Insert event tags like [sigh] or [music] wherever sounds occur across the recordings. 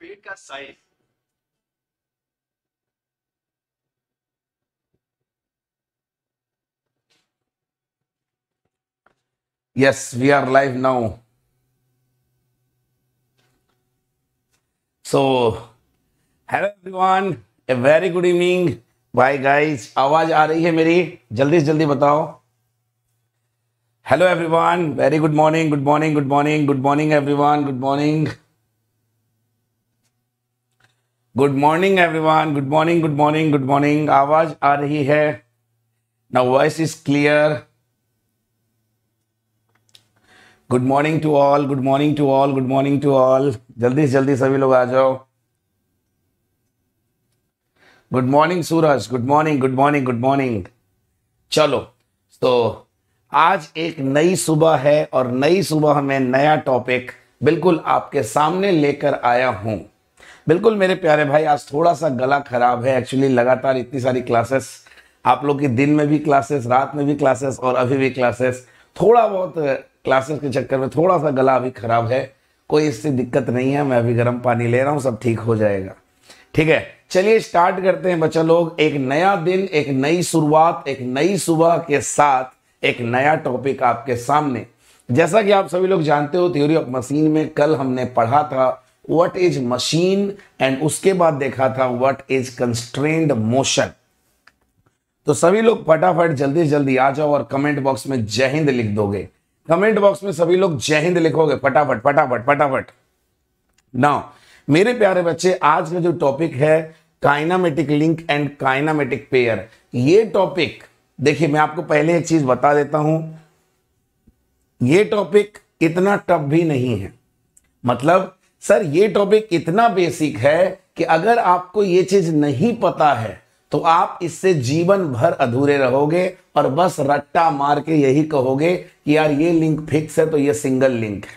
पेट का size yes we are live now so hello everyone a very good evening bye guys आवाज आ रही है मेरी जल्दी से जल्दी बताओ hello everyone very good morning good morning good morning good morning everyone good morning good morning everyone good morning good morning good morning आवाज आ रही है ना voice is clear good morning to all good morning to all good morning to all जल्दी से जल्दी सभी लोग आ जाओ good morning Suraj good morning good morning good morning चलो तो आज एक नई सुबह है और नई सुबह में नया टॉपिक बिल्कुल आपके सामने लेकर आया हूं बिल्कुल मेरे प्यारे भाई आज थोड़ा सा गला खराब है एक्चुअली लगातार इतनी सारी क्लासेस आप लोग की दिन में भी क्लासेस रात में भी क्लासेस और अभी भी क्लासेस थोड़ा बहुत क्लासेस के चक्कर में थोड़ा सा गला अभी खराब है कोई इससे दिक्कत नहीं है मैं अभी गर्म पानी ले रहा हूँ सब ठीक हो जाएगा ठीक है चलिए स्टार्ट करते हैं बच्चा लोग एक नया दिन एक नई शुरुआत एक नई सुबह के साथ एक नया टॉपिक आपके सामने जैसा कि आप सभी लोग जानते हो थ्योरी ऑफ मशीन में कल हमने पढ़ा था व्हाट इज मशीन एंड उसके बाद देखा था व्हाट इज कंस्ट्रेंड मोशन तो सभी लोग फटाफट जल्दी जल्दी आ जाओ और कमेंट बॉक्स में जय हिंद लिख दोगे कमेंट बॉक्स में सभी लोग जय हिंद लिखोगे फटाफट फटाफट फटाफट नाउ मेरे प्यारे बच्चे आज का जो टॉपिक है kinematic link and kinematic pair ये टॉपिक देखिए मैं आपको पहले एक चीज बता देता हूं ये टॉपिक इतना टफ भी नहीं है मतलब सर ये टॉपिक इतना बेसिक है कि अगर आपको ये चीज नहीं पता है तो आप इससे जीवन भर अधूरे रहोगे और बस रट्टा मार के यही कहोगे कि यार ये लिंक फिक्स है तो ये सिंगल लिंक है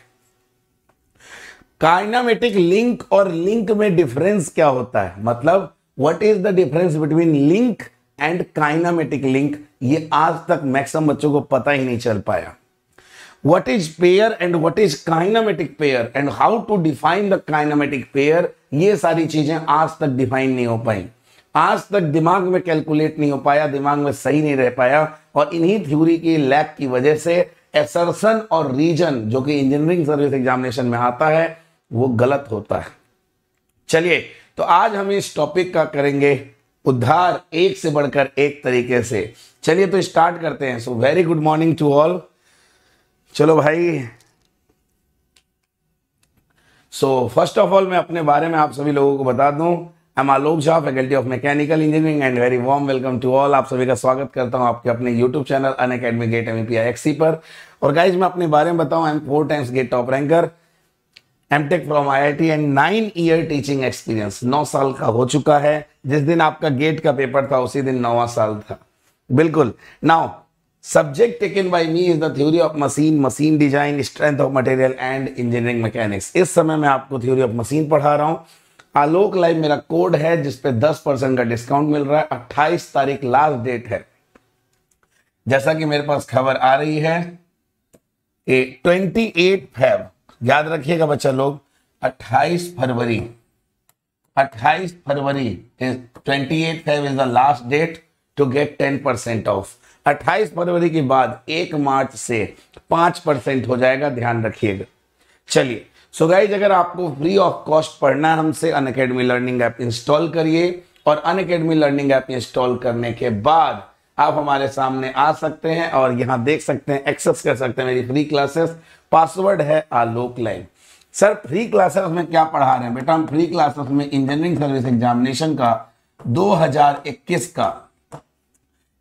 काइनामेटिक लिंक और लिंक में डिफरेंस क्या होता है मतलब what is the difference between link and kinematic link ये आज तक मैक्सिमम बच्चों को पता ही नहीं चल पाया what is pair and what is kinematic pair and how to define the kinematic pair ये सारी चीजें आज तक डिफाइन नहीं हो पाई आज तक दिमाग में कैलकुलेट नहीं हो पाया दिमाग में सही नहीं रह पाया और इन्हीं थ्योरी की लैक की वजह से एसरसन और रीजन जो कि इंजीनियरिंग सर्विस एग्जामिनेशन में आता है वो गलत होता है चलिए तो आज हम इस टॉपिक का करेंगे उद्धार एक से बढ़कर एक तरीके से चलिए तो स्टार्ट करते हैं so very good morning to all चलो भाई सो फर्स्ट ऑफ ऑल मैं अपने बारे में आप सभी लोगों को बता दूं I'm Alok Jha faculty of mechanical engineering and very warm welcome to all आप सभी का स्वागत करता हूं आपके अपने YouTube channel Unacademy GATE M P XE पर और गाइज मैं अपने बारे में बताऊं I am four times GATE top ranker M Tech from I I T and nine year teaching experience नौ साल का हो चुका है जिस दिन आपका गेट का पेपर था उसी दिन नौवा साल था बिल्कुल now Subject taken by me is the theory of machine, machine design, strength of material and engineering mechanics. इस समय मैं आपको theory of machine पढ़ा रहा हूँ आलोक लाइव मेरा कोड है जिसपे 10 परसेंट का डिस्काउंट मिल रहा है 28 तारीख लास्ट डेट है जैसा कि मेरे पास खबर आ रही है ट्वेंटी एट फेब याद रखिएगा बच्चा लोग 28 फरवरी 28 फरवरी 28 Feb is the last date to get 10 percent off 28 फरवरी के बाद 1 मार्च से 5 परसेंट हो जाएगा ध्यान रखिएगा चलिए सो गाइज अगर आपको फ्री ऑफ कॉस्ट पढ़ना है हमसे Unacademy learning app install करिए और Unacademy learning app install करने के बाद आप हमारे सामने आ सकते हैं और यहां देख सकते हैं एक्सेस कर सकते हैं मेरी फ्री क्लासेस पासवर्ड है Alok live sir free classes में क्या पढ़ा रहे हैं बेटा हम फ्री क्लासेस में इंजीनियरिंग सर्विस एग्जामिनेशन का 2021 का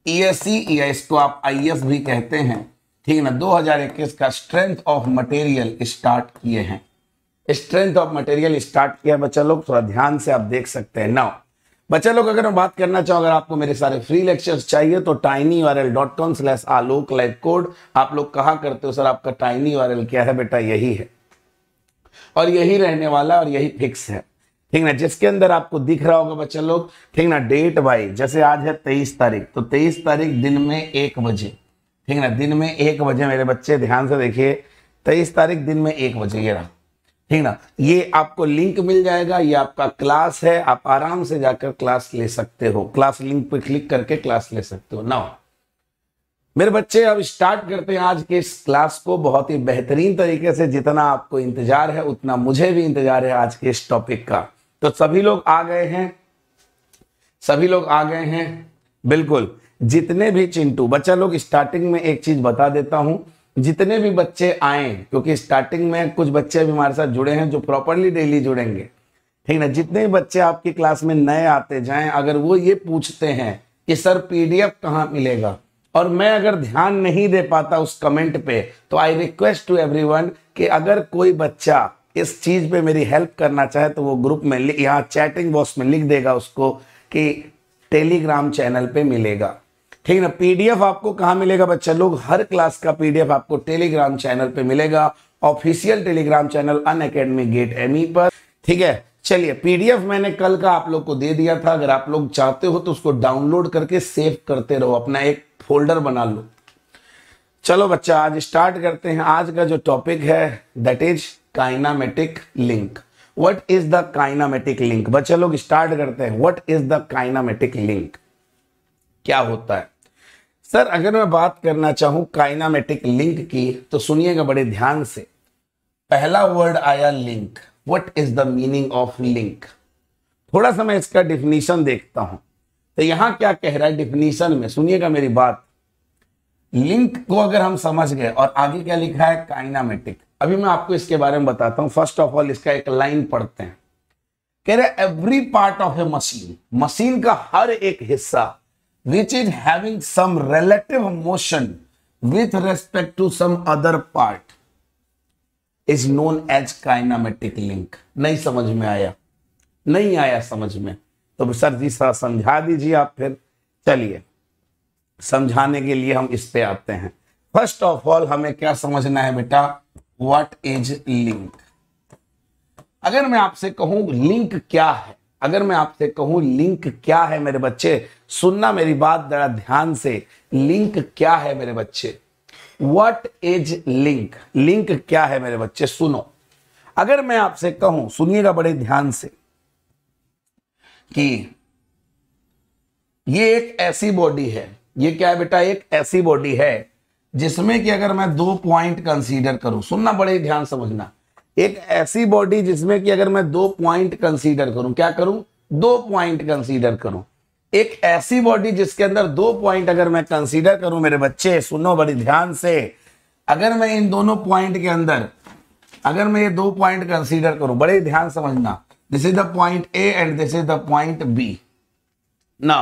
ई एस इसको आप आई एस भी कहते हैं ठीक ना 2021 का स्ट्रेंथ ऑफ मटेरियल स्टार्ट किए हैं स्ट्रेंथ ऑफ मटेरियल स्टार्ट किया है बच्चा लोग थोड़ा ध्यान से आप देख सकते हैं नाउ बच्चा लोग अगर मैं बात करना चाहूँ अगर आपको मेरे सारे फ्री लेक्चर्स चाहिए तो tiny viral dot com slash Alok live code आप लोग कहा करते हो सर आपका टाइनी वायरल क्या है बेटा यही है और यही रहने वाला और यही फिक्स है ठीक ना जिसके अंदर आपको दिख रहा होगा बच्चा लोग ठीक ना डेट वाइज जैसे आज है तेईस तारीख तो तेईस तारीख दिन में एक बजे ठीक ना दिन में एक बजे मेरे बच्चे ध्यान से देखिए तेईस तारीख दिन में एक बजे ये रहा ठीक ना ये आपको लिंक मिल जाएगा ये आपका क्लास है आप आराम से जाकर क्लास ले सकते हो क्लास लिंक पे क्लिक करके क्लास ले सकते हो ना मेरे बच्चे अब स्टार्ट करते हैं आज के इस क्लास को बहुत ही बेहतरीन तरीके से जितना आपको इंतजार है उतना मुझे भी इंतजार है आज के इस टॉपिक का तो सभी लोग आ गए हैं सभी लोग आ गए हैं बिल्कुल जितने भी चिंटू बच्चा लोग स्टार्टिंग में एक चीज बता देता हूं जितने भी बच्चे आए क्योंकि स्टार्टिंग में कुछ बच्चे भी हमारे साथ जुड़े हैं जो प्रॉपरली डेली जुड़ेंगे ठीक ना जितने भी बच्चे आपकी क्लास में नए आते जाए अगर वो ये पूछते हैं कि सर पीडीएफ कहाँ मिलेगा और मैं अगर ध्यान नहीं दे पाता उस कमेंट पे तो आई रिक्वेस्ट टू एवरी कि अगर कोई बच्चा इस चीज़ पे मेरी हेल्प करना चाहे तो वो ग्रुप में यहाँ चैटिंग बॉक्स में लिख देगा उसको कि टेलीग्राम चैनल पे मिलेगा ठीक है ना पीडीएफ आपको कहाँ मिलेगा बच्चा लोग हर क्लास का पीडीएफ आपको टेलीग्राम चैनल पे मिलेगा official Telegram channel Unacademy GATE M पर ठीक है चलिए पीडीएफ मैंने कल का आप लोग को दे दिया था अगर आप लोग चाहते हो तो उसको डाउनलोड करके सेव करते रहो अपना एक फोल्डर बना लो चलो बच्चा आज स्टार्ट करते हैं आज का जो टॉपिक है that is kinematic link what is the kinematic link बच्चे लोग स्टार्ट करते हैं what is the kinematic link क्या होता है सर अगर मैं बात करना चाहूं काइनामेटिक लिंक की तो सुनिएगा बड़े ध्यान से पहला वर्ड आया link what is the meaning of link थोड़ा सा मैं इसका डिफिनीशन देखता हूं तो यहां क्या कह रहा है डिफिनीशन में सुनिएगा मेरी बात लिंक को अगर हम समझ गए और आगे क्या लिखा है काइनामेटिक अभी मैं आपको इसके बारे में बताता हूं फर्स्ट ऑफ ऑल इसका एक लाइन पढ़ते हैं कह रहे every part of a machine machine का हर एक हिस्सा which is having some relative motion with respect to some other part is known as kinematic link नहीं समझ में आया नहीं आया समझ में तो सर जी सर समझा दीजिए आप फिर चलिए समझाने के लिए हम इस पे आते हैं फर्स्ट ऑफ ऑल हमें क्या समझना है बेटा व्हाट इज लिंक अगर मैं आपसे कहूं लिंक क्या है अगर मैं आपसे कहूं लिंक क्या है मेरे बच्चे सुनना मेरी बात जरा ध्यान से लिंक क्या है मेरे बच्चे व्हाट इज लिंक लिंक क्या है मेरे बच्चे सुनो अगर मैं आपसे कहूं सुनिएगा बड़े ध्यान से कि ये एक ऐसी बॉडी है ये क्या है बेटा एक ऐसी बॉडी है जिसमें कि अगर मैं दो पॉइंट कंसीडर करूं सुनना बड़े ध्यान समझना एक ऐसी बॉडी जिसमें कि अगर मैं दो पॉइंट कंसीडर करूं क्या करूं दो पॉइंट कंसीडर करूं एक ऐसी बॉडी जिसके अंदर दो पॉइंट अगर मैं कंसीडर करूं मेरे बच्चे सुनो बड़ी ध्यान से अगर मैं इन दोनों पॉइंट के अंदर अगर मैं ये दो पॉइंट कंसीडर करूं बड़े ध्यान समझना this is the point A and this is the point B ना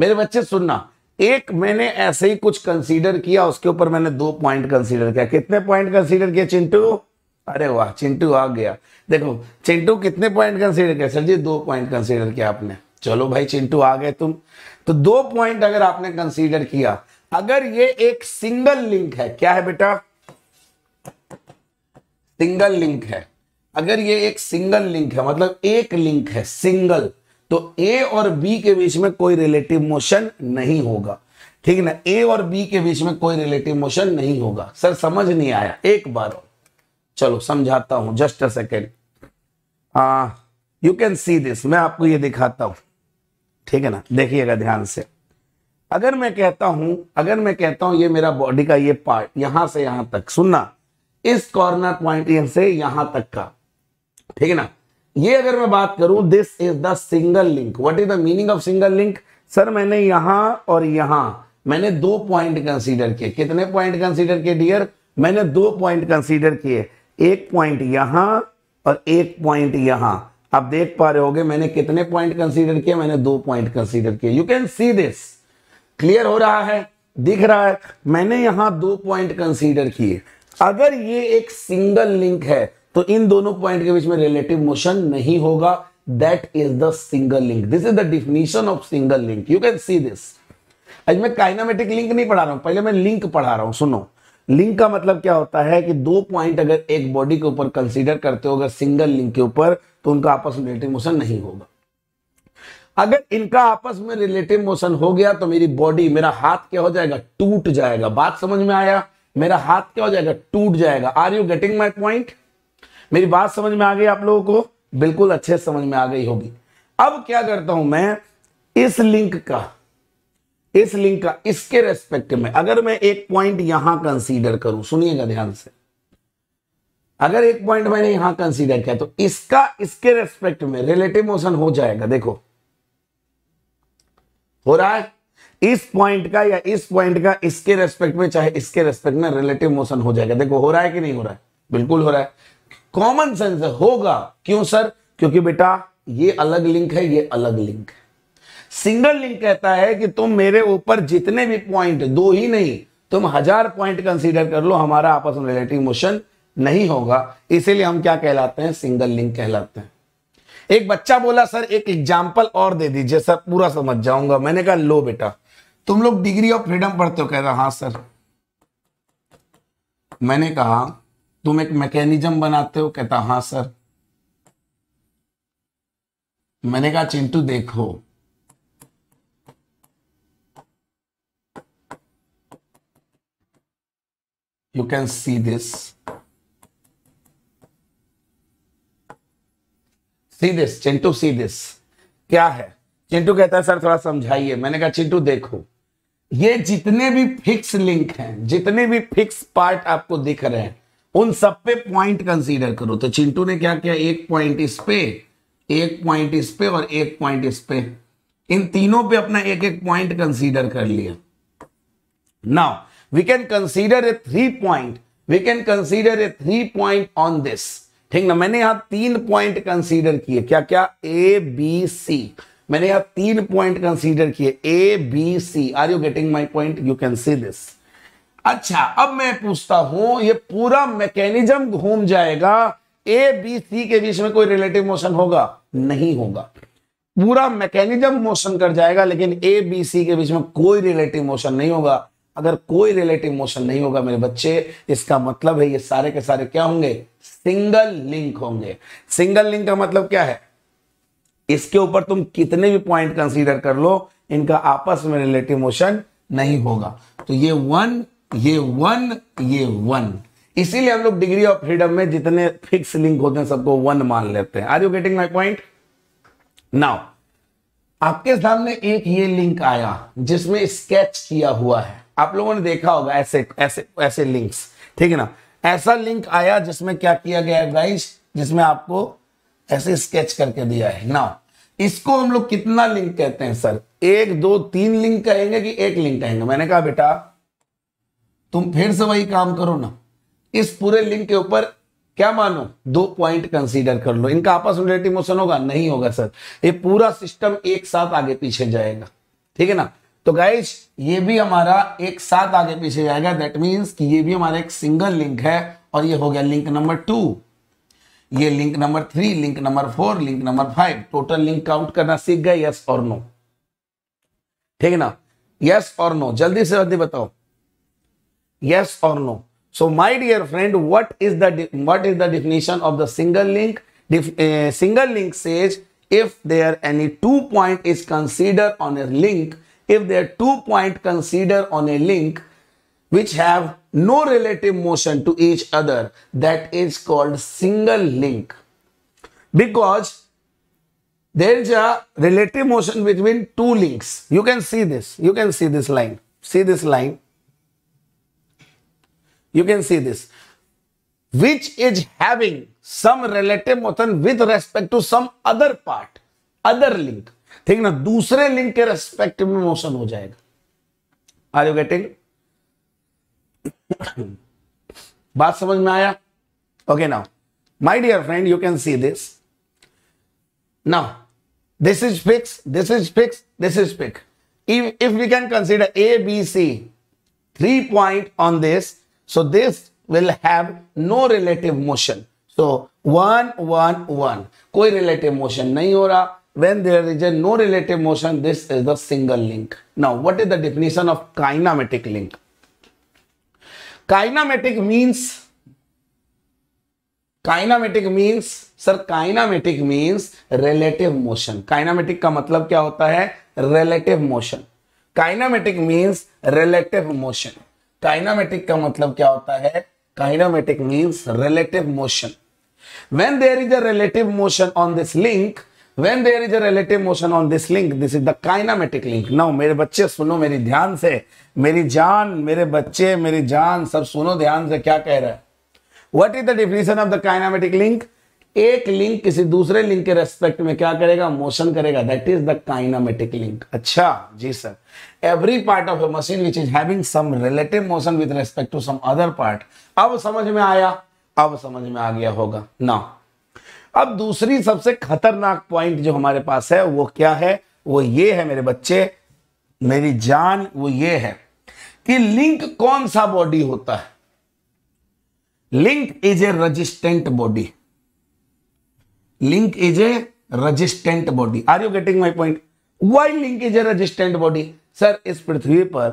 मेरे बच्चे सुनना एक मैंने ऐसे ही कुछ कंसीडर किया उसके ऊपर मैंने दो पॉइंट कंसीडर किया कितने पॉइंट कंसीडर किए चिंटू अरे वाह चिंटू आ गया देखो चिंटू कितने पॉइंट कंसीडर किया सर जी दो पॉइंट कंसीडर किया आपने चलो भाई चिंटू आ गए तुम तो दो पॉइंट अगर आपने कंसीडर किया अगर ये एक सिंगल लिंक है क्या है बेटा सिंगल लिंक है अगर ये एक सिंगल लिंक है मतलब एक लिंक है सिंगल तो ए और बी के बीच में कोई रिलेटिव मोशन नहीं होगा ठीक है ना ए और बी के बीच में कोई रिलेटिव मोशन नहीं होगा सर समझ नहीं आया एक बार और चलो समझाता हूं just a second you can see this मैं आपको ये दिखाता हूं ठीक है ना देखिएगा ध्यान से अगर मैं कहता हूं अगर मैं कहता हूं ये मेरा बॉडी का ये पार्ट यहां से यहां तक सुनना इस कॉर्नर पॉइंट से यहां तक का ठीक है ना ये अगर मैं बात करूं this is the single link what is the meaning of single link sir मैंने यहां और यहां मैंने दो पॉइंट कंसीडर किए कितने पॉइंट कंसीडर किए डियर मैंने दो पॉइंट कंसीडर किए एक पॉइंट यहां और एक पॉइंट यहां आप देख पा रहे होगे मैंने कितने पॉइंट कंसीडर किए मैंने दो पॉइंट कंसीडर किए you can see this clear हो रहा है दिख रहा है मैंने यहां दो पॉइंट कंसीडर किए अगर ये एक सिंगल लिंक है तो इन दोनों पॉइंट के बीच में रिलेटिव मोशन नहीं होगा that is the single link this is the definition of single link you can see this आज मैं काइनामेटिक लिंक नहीं पढ़ा रहा हूं पहले मैं लिंक पढ़ा रहा हूं सुनो लिंक का मतलब क्या होता है कि दो पॉइंट अगर एक बॉडी के ऊपर कंसीडर करते हो अगर सिंगल लिंक के ऊपर तो उनका आपस में रिलेटिव मोशन नहीं होगा अगर इनका आपस में रिलेटिव मोशन हो गया तो मेरी बॉडी मेरा हाथ क्या हो जाएगा टूट जाएगा बात समझ में आया मेरा हाथ क्या हो जाएगा टूट जाएगा are you getting my point मेरी बात समझ में आ गई आप लोगों को बिल्कुल अच्छे समझ में आ गई होगी अब क्या करता हूं मैं इस लिंक का इस लिंक का इसके रेस्पेक्ट में अगर मैं एक पॉइंट यहां कंसीडर करूं सुनिएगा ध्यान से अगर एक पॉइंट मैंने यहां कंसीडर किया तो इसका इसके रेस्पेक्ट में रिलेटिव मोशन हो जाएगा देखो हो रहा है इस पॉइंट का या इस पॉइंट का इसके रेस्पेक्ट में चाहे इसके रेस्पेक्ट में रिलेटिव मोशन हो जाएगा देखो हो रहा है कि नहीं हो रहा है बिल्कुल हो रहा है कॉमन सेंस होगा क्यों सर क्योंकि बेटा ये अलग लिंक है ये अलग लिंक है सिंगल लिंक कहता है कि तुम मेरे ऊपर जितने भी पॉइंट दो ही नहीं तुम हजार पॉइंट कंसीडर कर लो हमारा आपस में रिलेटिव मोशन नहीं होगा इसीलिए हम क्या कहलाते हैं सिंगल लिंक कहलाते हैं एक बच्चा बोला सर एक एग्जाम्पल और दे दीजिए सर पूरा समझ जाऊंगा मैंने कहा लो बेटा तुम लोग डिग्री ऑफ फ्रीडम पढ़ते हो कह रहा हाँ सर मैंने कहा तुम एक मैकेनिज्म बनाते हो कहता हां सर मैंने कहा चिंटू देखो you can see this see this Chintu see this क्या है चिंटू कहता है सर थोड़ा समझाइए मैंने कहा चिंटू देखो ये जितने भी फिक्स लिंक हैं जितने भी फिक्स पार्ट आपको दिख रहे हैं उन सब पे पॉइंट कंसीडर करो तो चिंटू ने क्या किया एक पॉइंट इस पे एक पॉइंट इस पे और एक पॉइंट इस पे इन तीनों पे अपना एक एक पॉइंट कंसीडर कर लिया now we can consider a three point we can consider a three point on this ठीक ना मैंने यहां तीन पॉइंट कंसीडर किए क्या क्या ए बी सी मैंने यहां तीन पॉइंट कंसीडर किए A B C are you getting my point you can see this अच्छा अब मैं पूछता हूं ये पूरा मैकेनिज्म घूम जाएगा ए बी सी के बीच में कोई रिलेटिव मोशन होगा नहीं होगा पूरा मैकेनिज्म मोशन कर जाएगा लेकिन ए बी सी के बीच में कोई रिलेटिव मोशन नहीं होगा अगर कोई रिलेटिव मोशन नहीं होगा मेरे बच्चे इसका मतलब है ये सारे के सारे क्या होंगे सिंगल लिंक होंगे सिंगल लिंक का मतलब क्या है इसके ऊपर तुम कितने भी पॉइंट कंसीडर कर लो इनका आपस में रिलेटिव मोशन नहीं होगा तो ये वन ये वन ये वन इसीलिए हम लोग डिग्री ऑफ फ्रीडम में जितने फिक्स लिंक होते हैं सबको वन मान लेते हैं are you getting my point now आपके सामने एक ये लिंक आया जिसमें स्केच किया हुआ है आप लोगों ने देखा होगा ऐसे ऐसे ऐसे लिंक्स ठीक है ना ऐसा लिंक आया जिसमें क्या किया गया है गाइस जिसमें आपको ऐसे स्केच करके दिया है नाउ इसको हम लोग कितना लिंक कहते हैं सर एक दो तीन लिंक कहेंगे कि एक लिंक कहेंगे मैंने कहा बेटा तुम फिर से वही काम करो ना इस पूरे लिंक के ऊपर क्या मानो दो पॉइंट कंसीडर कर लो इनका आपस में रिलेटिव मोशन होगा नहीं होगा सर ये पूरा सिस्टम एक साथ आगे पीछे जाएगा ठीक है ना तो गाइज ये भी हमारा एक साथ आगे पीछे जाएगा दैट मीन्स कि ये भी हमारा एक सिंगल लिंक है और ये हो गया लिंक नंबर टू ये link number three link number four link number five total link count करना सीख गए यस और नो ठीक है ना यस और नो जल्दी से जल्दी बताओ Yes or no? So my dear friend, what is the what is the definition of the single link? Def, uh, single link says if there any two point is considered on a link, if there two point considered on a link which have no relative motion to each other, that is called single link. Because there is a relative motion between two links. You can see this. You can see this line. See this line you can see this. Which is having some relative motion with respect to some other part. other link. Think ना दूसरे link के respect में motion हो जाएगा Are you getting? बात समझ में आया Okay now, my dear friend, you can see this. Now, this is fixed, this is fixed, this is fixed. If, if we can consider A, B, C, three point on this So this will have no relative motion. So one, one, one. koi relative motion nahi ho raha When there is a no relative motion, this is the single link. Now, what is the definition of kinematic link? Kinematic means kinematic means sir kinematic means relative motion kinematic ka matlab kya hota hai relative motion kinematic means relative motion kinematic का मतलब क्या होता है kinematic means relative motion when there is a relative motion on this link when there is a relative motion on this link this is the kinematic link now मेरे बच्चे सुनो मेरी ध्यान से मेरी जान मेरे बच्चे मेरी जान सब सुनो ध्यान से क्या कह रहा है what is the definition of the kinematic link एक लिंक किसी दूसरे लिंक के रेस्पेक्ट में क्या करेगा मोशन करेगा that is the kinematic link अच्छा जी sir every part of a machine which is having some relative motion with respect to some other part अब समझ में आया अब समझ में आ गया होगा ना अब दूसरी सबसे खतरनाक पॉइंट जो हमारे पास है वो क्या है वो ये है मेरे बच्चे मेरी जान वो ये है कि लिंक कौन सा बॉडी होता है link is a resistant body link is a resistant body are you getting my point why link is a resistant body sir is prithvi par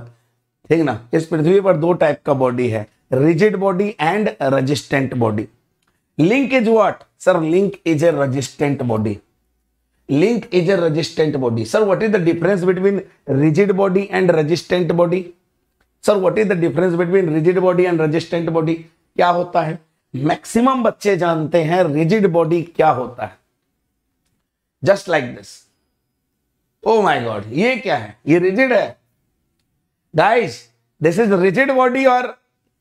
ठीक ना इस पृथ्वी पर दो टाइप का बॉडी है rigid body and resistant body link is what sir link is a resistant body link is a resistant body sir what is the difference between rigid body and resistant body sir what is the difference between rigid body and resistant body क्या होता है maximum बच्चे जानते हैं rigid body क्या होता है just like this oh my god ये क्या है ये रिजिड है guys this is rigid body और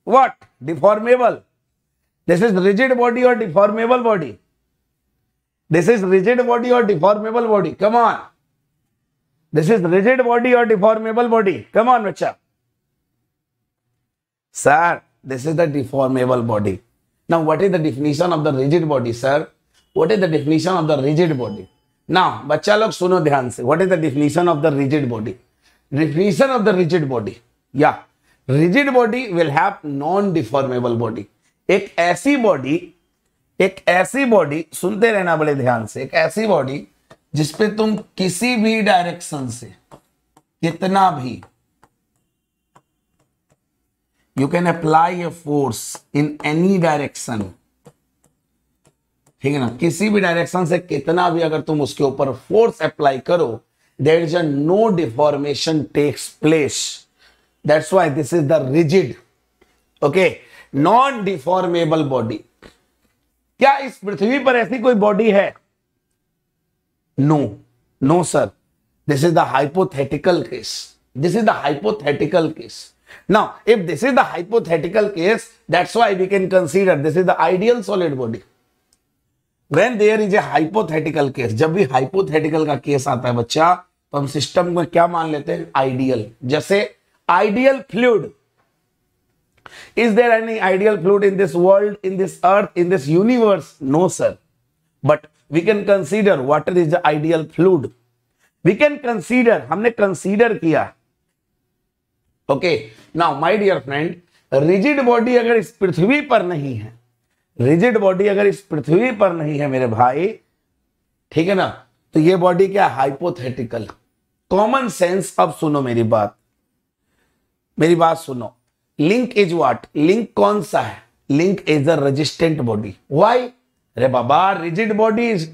what deformable this is rigid body और deformable body this is rigid body और deformable body come on this is rigid body और deformable body come on बच्चा sir this is the deformable body Now, what is the definition of the rigid body, sir? What is the definition of the rigid body? Now, बच्चा log suno dhyan se What is the definition of the rigid body? Definition of the rigid body. Yeah, rigid body will have non-deformable body. एक ऐसी body एक ऐसी body सुनते रहना बड़े ध्यान से एक ऐसी बॉडी जिसपे तुम किसी भी direction से कितना भी you can apply a force in any direction ठीक है ना किसी भी डायरेक्शन से कितना भी अगर तुम उसके ऊपर फोर्स अप्लाई करो there is a no deformation takes place that's why this is the rigid okay non deformable body क्या इस पृथ्वी पर ऐसी कोई बॉडी है no no sir this is the hypothetical case this is the hypothetical case Now, if this is the hypothetical case, that's why we can consider this is the ideal solid body. When there is a hypothetical case, जब भी hypothetical का case आता है बच्चा तो हम system में क्या मान लेते हैं आइडियल जैसे ideal fluid is there any ideal fluid in this world in this earth in this universe no sir but we can consider water is the ideal fluid we can consider हमने consider किया okay okay, now my dear friend rigid body अगर इस पृथ्वी पर नहीं है rigid body अगर इस पृथ्वी पर नहीं है मेरे भाई ठीक है ना तो ये बॉडी क्या हाइपोथेटिकल कॉमन सेंस अब सुनो मेरी बात मेरी बात सुनो लिंक इज व्हाट लिंक कौन सा है link is a resistant body why रे बाबा rigid body is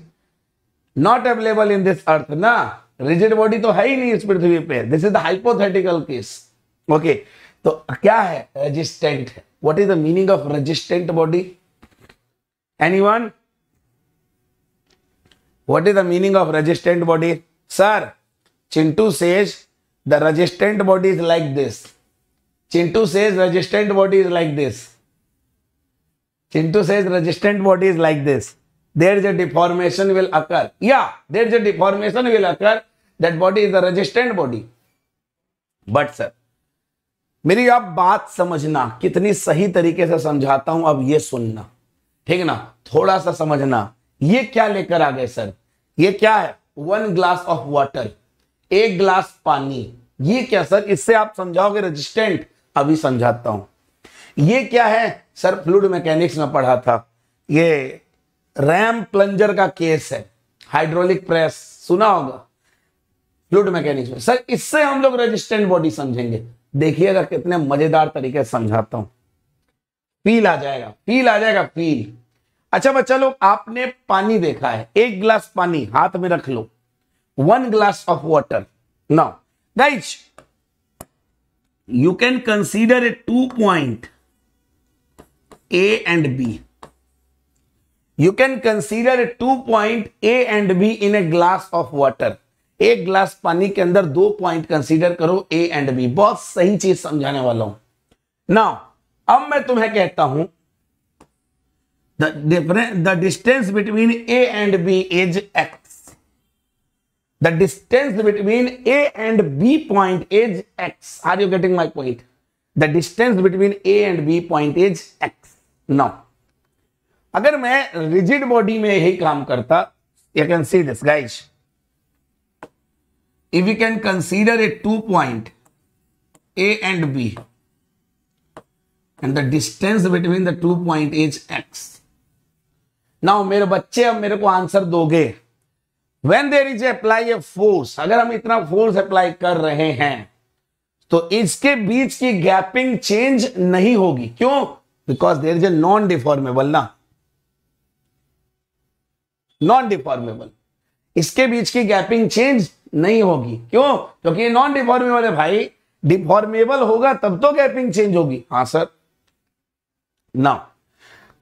not available in this earth ना रिजिड बॉडी तो है ही नहीं इस पृथ्वी पे this is the hypothetical case okay तो क्या है resistant what is the meaning of resistant body anyone what is the meaning of resistant body sir Chintu says the resistant body is like this Chintu says resistant body is like this Chintu says resistant body is like this there is a deformation will occur या there is a deformation will occur that body is the resistant body but sir मेरी आप बात समझना कितनी सही तरीके से समझाता हूं अब ये सुनना ठीक ना थोड़ा सा समझना ये क्या लेकर आ गए सर ये क्या है वन ग्लास ऑफ वाटर एक ग्लास पानी ये क्या सर इससे आप समझाओगे रेजिस्टेंट अभी समझाता हूं ये क्या है सर फ्लूड मैकेनिक्स में पढ़ा था ये रैम प्लंजर का केस है हाइड्रोलिक प्रेस सुना होगा फ्लूड मैकेनिक्स में सर इससे हम लोग रेजिस्टेंट बॉडी समझेंगे देखिएगा कितने मजेदार तरीके से समझाता हूं फील आ जाएगा फील आ जाएगा फील अच्छा बच्चा लोग आपने पानी देखा है एक ग्लास पानी हाथ में रख लो one glass of water now guys you can consider a two point A and B you can consider a two point A and B in a glass of water एक ग्लास पानी के अंदर दो पॉइंट कंसीडर करो ए and B बहुत सही चीज समझाने वाला हूं ना अब मैं तुम्हें कहता हूं the difference the distance between A and B is X the distance between A and B point is X are you getting my point the distance between A and B point is X now अगर मैं rigid body में यही काम करता you can see this guys if we can consider a two point A and B and the distance between the two point is x. Now मेरे बच्चे अब मेरे को आंसर दोगे when there is apply a force अगर हम इतना force apply कर रहे हैं तो इसके बीच की गैपिंग चेंज नहीं होगी क्यों because there is a non deformable ना नॉन डिफॉर्मेबल इसके बीच की गैपिंग चेंज नहीं होगी क्यों क्योंकि ये नॉन डिफॉर्मेबल है भाई डिफॉर्मेबल होगा तब तो गैपिंग चेंज होगी हाँ sir now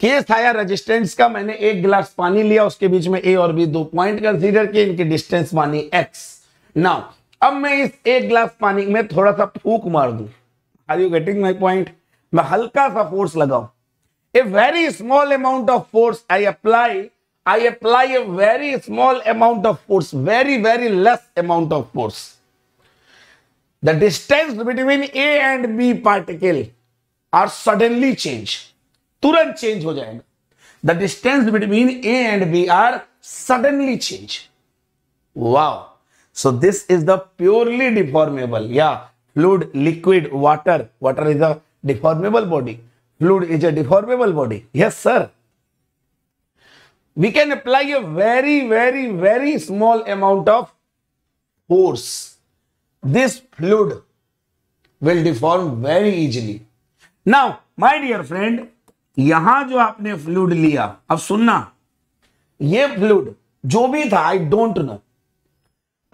case higher resistance का मैंने एक गिलास पानी लिया उसके बीच में ए और बी दो पॉइंट कंसीडर किए इनकी डिस्टेंस मानी एक्स नाउ अब मैं इस एक गिलास पानी में थोड़ा सा फूक मार दू are you getting my point मैं हल्का सा फोर्स लगाऊ a very small amount of force I apply I apply a very small amount of force, very, very less amount of force. The distance between A and B particle are suddenly changed. turan change ho जाएगा. The distance between A and B are suddenly changed. Wow. So this is the purely deformable. Yeah. Fluid, liquid, water. Water is a deformable body. Fluid is a deformable body. Yes, sir. we can apply a very, very, very small amount of force. This fluid will deform very easily. Now, my dear friend, यहां जो आपने fluid लिया अब सुनना ये fluid जो भी था आई डोंट नो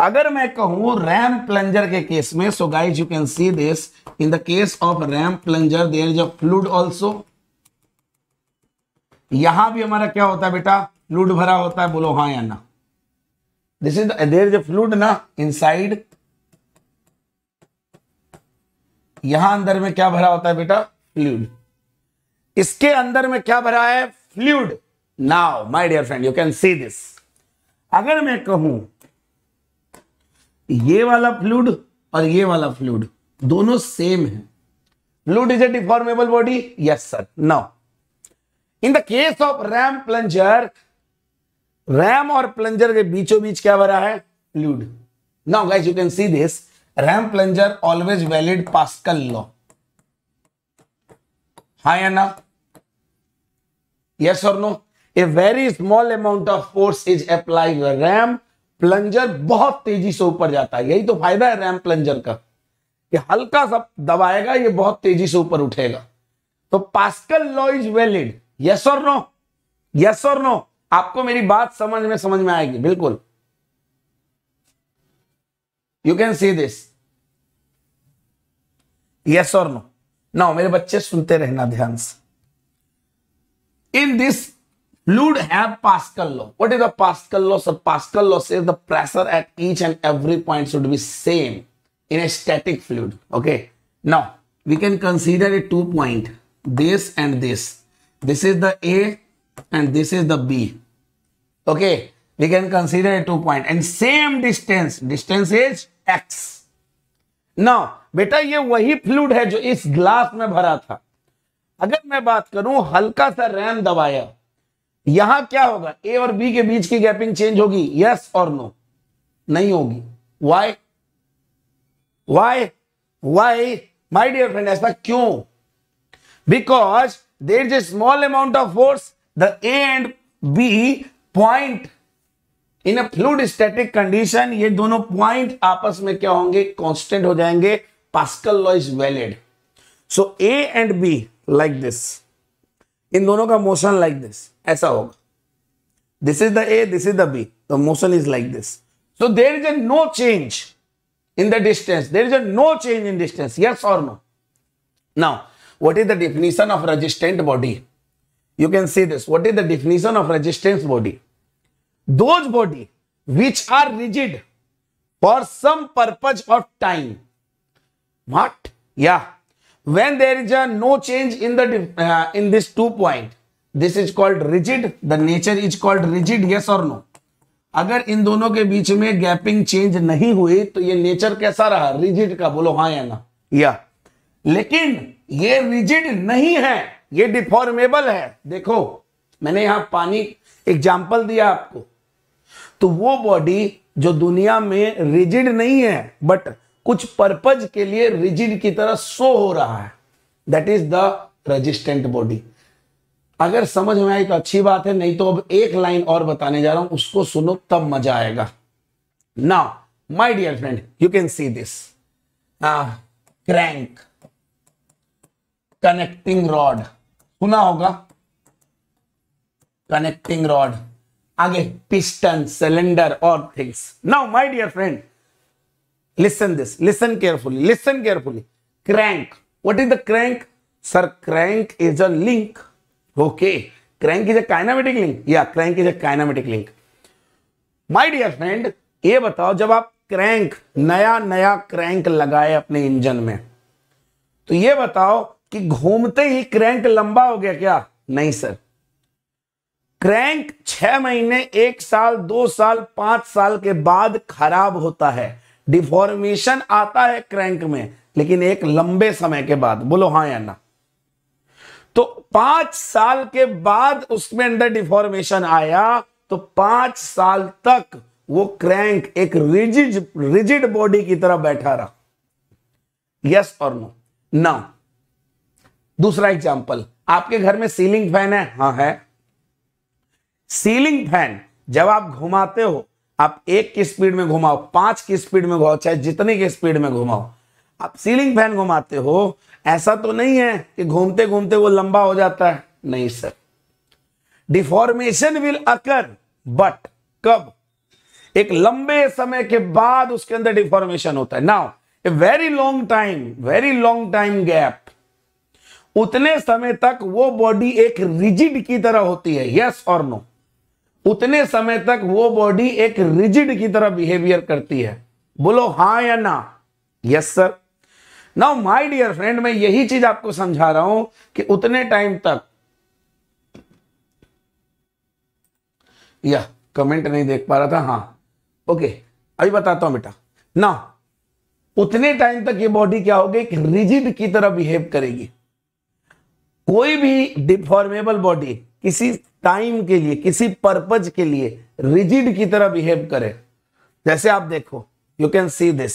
अगर मैं कहूं रैम प्लंजर के केस में so guys you can see this in the case of ram plunger there is a fluid also यहां भी हमारा क्या होता है बेटा फ्लूड भरा होता है बोलो हाँ या ना this is there is a fluid ना इन साइड यहां अंदर में क्या भरा होता है बेटा फ्लूड इसके अंदर में क्या भरा है fluid now my dear friend you can see this अगर मैं कहूं ये वाला फ्लूड और ये वाला फ्लूड दोनों सेम है fluid is a deformable body yes sir now in the case of ram plunger ram और प्लंजर के बीचों बीच क्या बना है fluid now guys you can see this ram plunger always valid Pascal law हाँ या ना यस और no a very small amount of force is applied ram plunger बहुत तेजी से ऊपर जाता है यही तो फायदा है रैम प्लंजर का कि हल्का सा दबाएगा ये बहुत तेजी से ऊपर उठेगा तो Pascal law is valid yes और नो यस और नो आपको मेरी बात समझ में समझ में आएगी बिल्कुल you can see this yes और नो नो मेरे बच्चे सुनते रहना ध्यान से in this fluid have Pascal law what is the Pascal law sir Pascal law says the at each and every point should be same in a static fluid okay no we can consider A two point this and this This is the A and this is the B. Okay, we can consider a two point and same distance. Distance is X. Now, बेटा ये वही fluid है जो इस glass में भरा था अगर मैं बात करूं हल्का सा रैम दबाया यहां क्या होगा ए और बी के बीच की गैपिंग चेंज होगी यस और नो नहीं होगी why why why my dear friend ऐसा क्यों because there is a small amount of force the A and B point in fluid static condition ये दोनों पॉइंट आपस में क्या होंगे कांस्टेंट हो जाएंगे Pascal law is valid so A and B like this इन दोनों का मोशन लाइक दिस ऐसा होगा this is the A this is the B the motion is like this so there is a no change in the distance there is a no change in distance yes और no now what is the definition of resistant body? You can see this. What is the definition of resistance body? Those body which are rigid for some purpose of time. What? Yeah. When there is a no change in the uh, in this two point, this is called rigid. The nature is called rigid. Yes or no? अगर इन दोनों के बीच में gapping change नहीं हुई तो ये nature कैसा रहा रिजिड का बोलो हाँ या ना या yeah. लेकिन ये रिजिड नहीं है ये डिफॉर्मेबल है देखो मैंने यहां पानी एग्जाम्पल दिया आपको तो वो बॉडी जो दुनिया में रिजिड नहीं है बट कुछ पर्पज के लिए रिजिड की तरह शो हो रहा है that is the resistant body अगर समझ में आई तो अच्छी बात है नहीं तो अब एक लाइन और बताने जा रहा हूं उसको सुनो तब मजा आएगा now my dear friend you can see this crank connecting rod सुना होगा कनेक्टिंग रॉड आगे पिस्टन सिलेंडर और things now my dear friend listen this listen carefully listen carefully crank what is the crank sir crank is a link okay crank is a kinematic link या crank is a kinematic link my dear friend ये बताओ जब आप crank नया नया crank लगाए अपने engine में तो ये बताओ कि घूमते ही क्रैंक लंबा हो गया क्या नहीं सर क्रैंक छह महीने एक साल दो साल पांच साल के बाद खराब होता है डिफॉर्मेशन आता है क्रैंक में लेकिन एक लंबे समय के बाद बोलो हाँ या ना तो पांच साल के बाद उसमें अंदर डिफॉर्मेशन आया तो पांच साल तक वो क्रैंक एक रिजिड रिजिड बॉडी की तरह बैठा रहा यस और नो ना दूसरा एग्जाम्पल आपके घर में सीलिंग फैन है हाँ है सीलिंग फैन जब आप घुमाते हो आप एक की स्पीड में घुमाओ पांच की स्पीड में घुमाओ चाहे जितने की स्पीड में घुमाओ आप सीलिंग फैन घुमाते हो ऐसा तो नहीं है कि घूमते घूमते वो लंबा हो जाता है नहीं sir deformation will occur but कब एक लंबे समय के बाद उसके अंदर डिफॉर्मेशन होता है now a very long time very long time gap उतने समय तक वो बॉडी एक रिजिड की तरह होती है यस और नो उतने समय तक वो बॉडी एक रिजिड की तरह बिहेवियर करती है बोलो हाँ या ना yes sir now my dear friend मैं यही चीज आपको समझा रहा हूं कि उतने टाइम तक या कमेंट नहीं देख पा रहा था हाँ ओके अभी बताता हूं बेटा ना उतने टाइम तक ये बॉडी क्या होगी एक रिजिड की तरह बिहेव करेगी कोई भी डिफॉर्मेबल बॉडी किसी टाइम के लिए किसी पर्पज के लिए रिजिड की तरह बिहेव करे जैसे आप देखो you can see this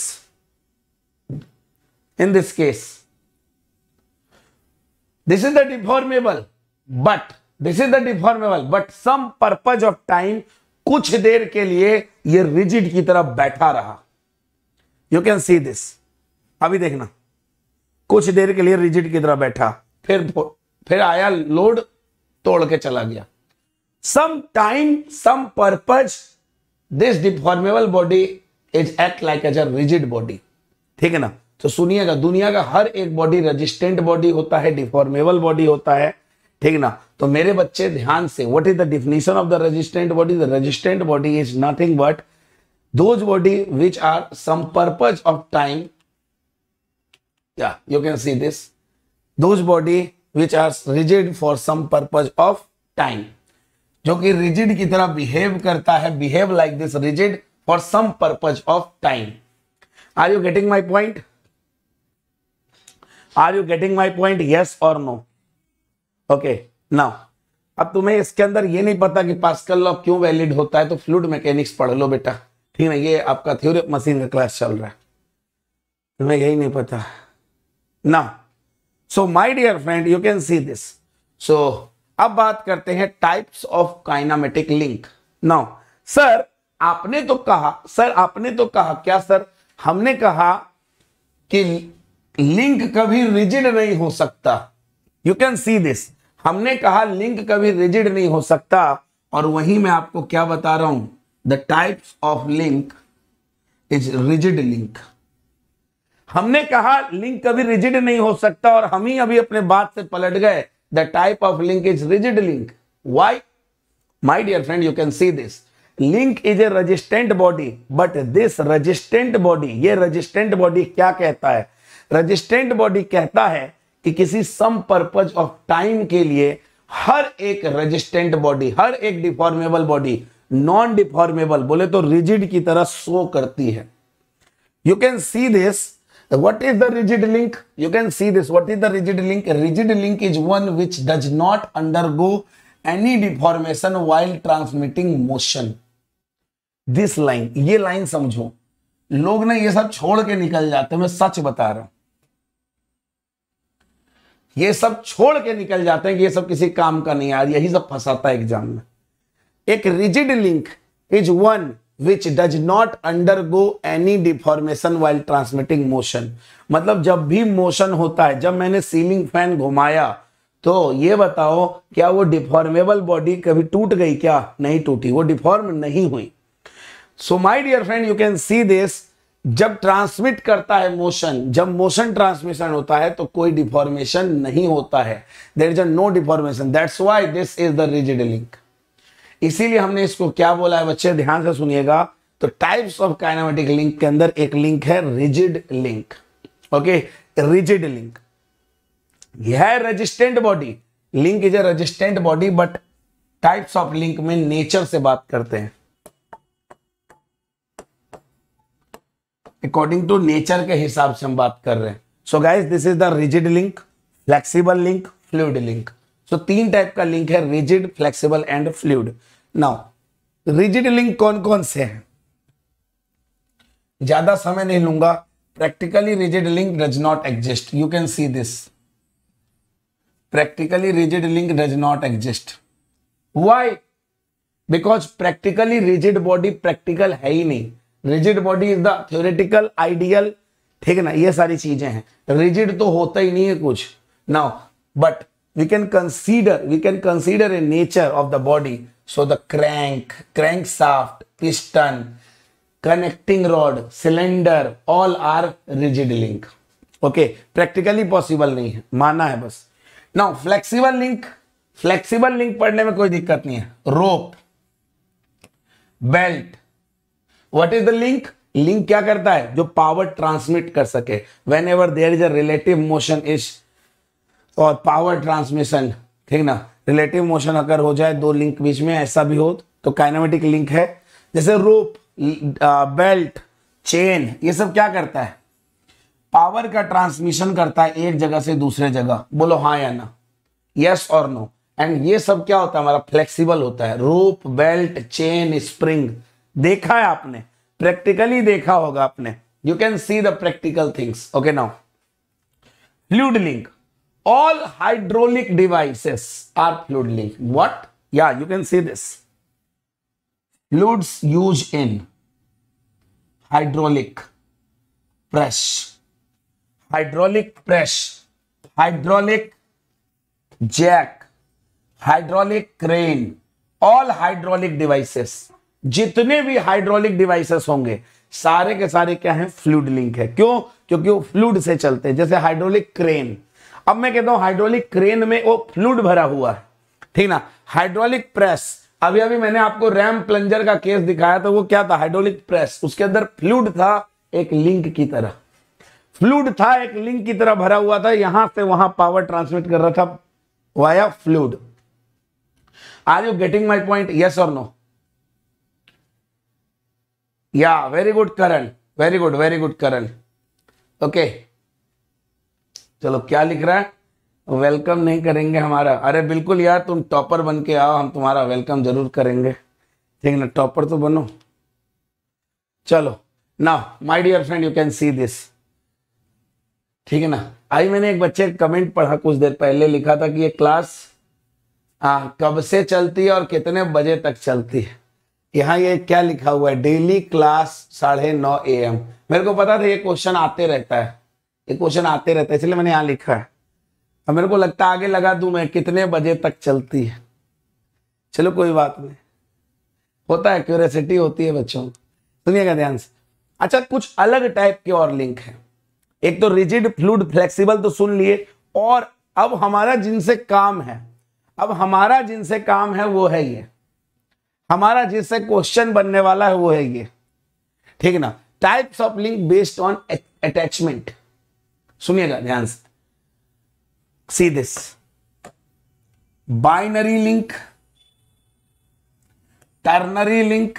in this case this is the deformable but this is the deformable but some purpose of time कुछ देर के लिए ये रिजिड की तरह बैठा रहा यू कैन सी दिस अभी देखना कुछ देर के लिए रिजिड की तरह बैठा फिर फिर आया लोड तोड़ के चला गया some time some purpose this deformable body is act like as a rigid body ठीक है ना तो सुनिएगा दुनिया का हर एक बॉडी रजिस्टेंट बॉडी होता है डिफॉर्मेबल बॉडी होता है ठीक ना तो मेरे बच्चे ध्यान से what is the definition of the resistant body the resistant body is nothing but those body which are some purpose of time या you can see this those body which are rigid for some purpose of time जो कि rigid की तरह behave करता है behave like this rigid for some purpose of time are you getting my point are you getting my point yes और no okay now अब तुम्हें इसके अंदर ये नहीं पता कि पास्कल लॉ क्यों वैलिड होता है तो फ्लूड मैकेनिक्स पढ़ लो बेटा ठीक है ये आपका थ्योरी मशीन का क्लास चल रहा है तुम्हें यही नहीं पता ना so my dear friend you can see this so अब बात करते हैं types of kinematic link now sir आपने तो कहा सर आपने तो कहा क्या सर हमने कहा कि लिंक कभी रिजिड नहीं हो सकता यू कैन सी दिस हमने कहा लिंक कभी रिजिड नहीं हो सकता और वहीं मैं आपको क्या बता रहा हूं the types of link is rigid link हमने कहा लिंक कभी रिजिड नहीं हो सकता और हम ही अभी अपने बात से पलट गए the type of link is rigid link why my dear friend you can see this link is a resistant body but this resistant body ये रजिस्टेंट बॉडी क्या कहता है रजिस्टेंट बॉडी कहता है कि किसी सम पर्पज ऑफ टाइम के लिए हर एक रजिस्टेंट बॉडी हर एक डिफॉर्मेबल बॉडी नॉन डिफॉर्मेबल बोले तो रिजिड की तरह शो करती है you can see this The, what is the rigid link? You can see this. What is the rigid link? A rigid link is one which does not undergo any deformation while transmitting motion. This line, ye line samjho log na ye sab chhod ke nikal jate हैं मैं सच बता रहा हूं ये सब छोड़ के निकल जाते हैं कि ये सब किसी काम का नहीं यार यही सब फंसाता है एग्जाम में एक rigid link is one which does not undergo any deformation while transmitting motion मतलब जब भी मोशन होता है जब मैंने सीमिंग फैन घुमाया तो ये बताओ क्या वो डिफॉर्मेबल बॉडी कभी टूट गई क्या नहीं टूटी वो डिफॉर्म नहीं हुई so my dear friend you can see this जब ट्रांसमिट करता है मोशन जब मोशन ट्रांसमिशन होता है तो कोई डिफॉर्मेशन नहीं होता है there is a no deformation that's why this is the rigid link इसीलिए हमने इसको क्या बोला है बच्चे ध्यान से सुनिएगा तो टाइप्स ऑफ काइनामेटिक लिंक के अंदर एक लिंक है rigid link okay rigid link यह resistant resistant body link is a resistant body but types of link में नेचर से बात करते हैं अकॉर्डिंग टू नेचर के हिसाब से हम बात कर रहे हैं so guys this is the rigid link flexible link fluid link so तीन टाइप का लिंक है rigid flexible and fluid now rigid link कौन कौन से हैं ज्यादा समय नहीं लूंगा practically rigid link does not exist you can see this practically rigid link does not exist why because practically rigid body practical है ही नहीं rigid body is the theoretical ideal ठीक है ना ये सारी चीजें हैं रिजिड तो होता ही नहीं है कुछ now but we can consider we can consider a nature of the body so the crank crank shaft piston connecting rod cylinder all are rigid link okay practically possible नहीं है माना है बस now flexible link flexible link पढ़ने में कोई दिक्कत नहीं है rope belt what is the link link क्या करता है जो पावर ट्रांसमिट कर सके whenever there is a relative motion is और पावर ट्रांसमिशन ठीक ना रिलेटिव मोशन अगर हो जाए दो लिंक बीच में ऐसा भी हो तो काइनामेटिक लिंक है जैसे रोप बेल्ट चेन ये सब क्या करता है पावर का ट्रांसमिशन करता है एक जगह से दूसरे जगह बोलो हाँ या ना यस और नो एंड ये सब क्या होता है हमारा फ्लेक्सिबल होता है रोप बेल्ट चेन स्प्रिंग देखा है आपने प्रैक्टिकली देखा होगा आपने you can see the practical things okay now fluid link all hydraulic devices are fluid link. What? Yeah, you can see this. Fluids used in hydraulic press, hydraulic press, hydraulic jack, hydraulic crane, all hydraulic devices. जितने भी hydraulic devices होंगे सारे के सारे क्या हैं fluid link है क्यों क्योंकि वो फ्लूड से चलते हैं जैसे हाइड्रोलिक क्रेन अब मैं कहता हूं हाइड्रोलिक क्रेन में वो फ्लूड भरा हुआ है ठीक ना हाइड्रोलिक प्रेस अभी अभी मैंने आपको रैम प्लंजर का केस दिखाया था वो क्या था हाइड्रोलिक प्रेस उसके अंदर फ्लूड था एक लिंक की तरह फ्लूड था एक लिंक की तरह भरा हुआ था यहां से वहां पावर ट्रांसमिट कर रहा था via fluid are you getting my point yes और नो या very good Karan very good very good Karan okay चलो क्या लिख रहा है वेलकम नहीं करेंगे हमारा अरे बिल्कुल यार तुम टॉपर बन के आओ हम तुम्हारा वेलकम जरूर करेंगे ठीक ना टॉपर तो बनो चलो ना my dear friend you can see this ठीक है ना आई मैंने एक बच्चे कमेंट पढ़ा कुछ देर पहले लिखा था कि ये क्लास हाँ, आ, कब से चलती है और कितने बजे तक चलती है यहाँ ये क्या लिखा हुआ है डेली क्लास साढ़े नौ ए एम मेरे को पता था ये क्वेश्चन आते रहता है ये क्वेश्चन आते रहते हैं इसलिए मैंने यहाँ लिखा है अब मेरे को लगता है आगे लगा दू मैं कितने बजे तक चलती है चलो कोई बात नहीं होता है क्यूरियसिटी होती है बच्चों सुनिएगा ध्यान से अच्छा कुछ अलग टाइप के और लिंक है एक तो रिजिड फ्लूड फ्लेक्सिबल तो सुन लिए और अब हमारा जिनसे काम है अब हमारा जिनसे काम है वो है ये हमारा जिससे क्वेश्चन बनने वाला है वो है ये ठीक है ना types of link based on attachment सुनिएगा ध्यान से see this binary link ternary link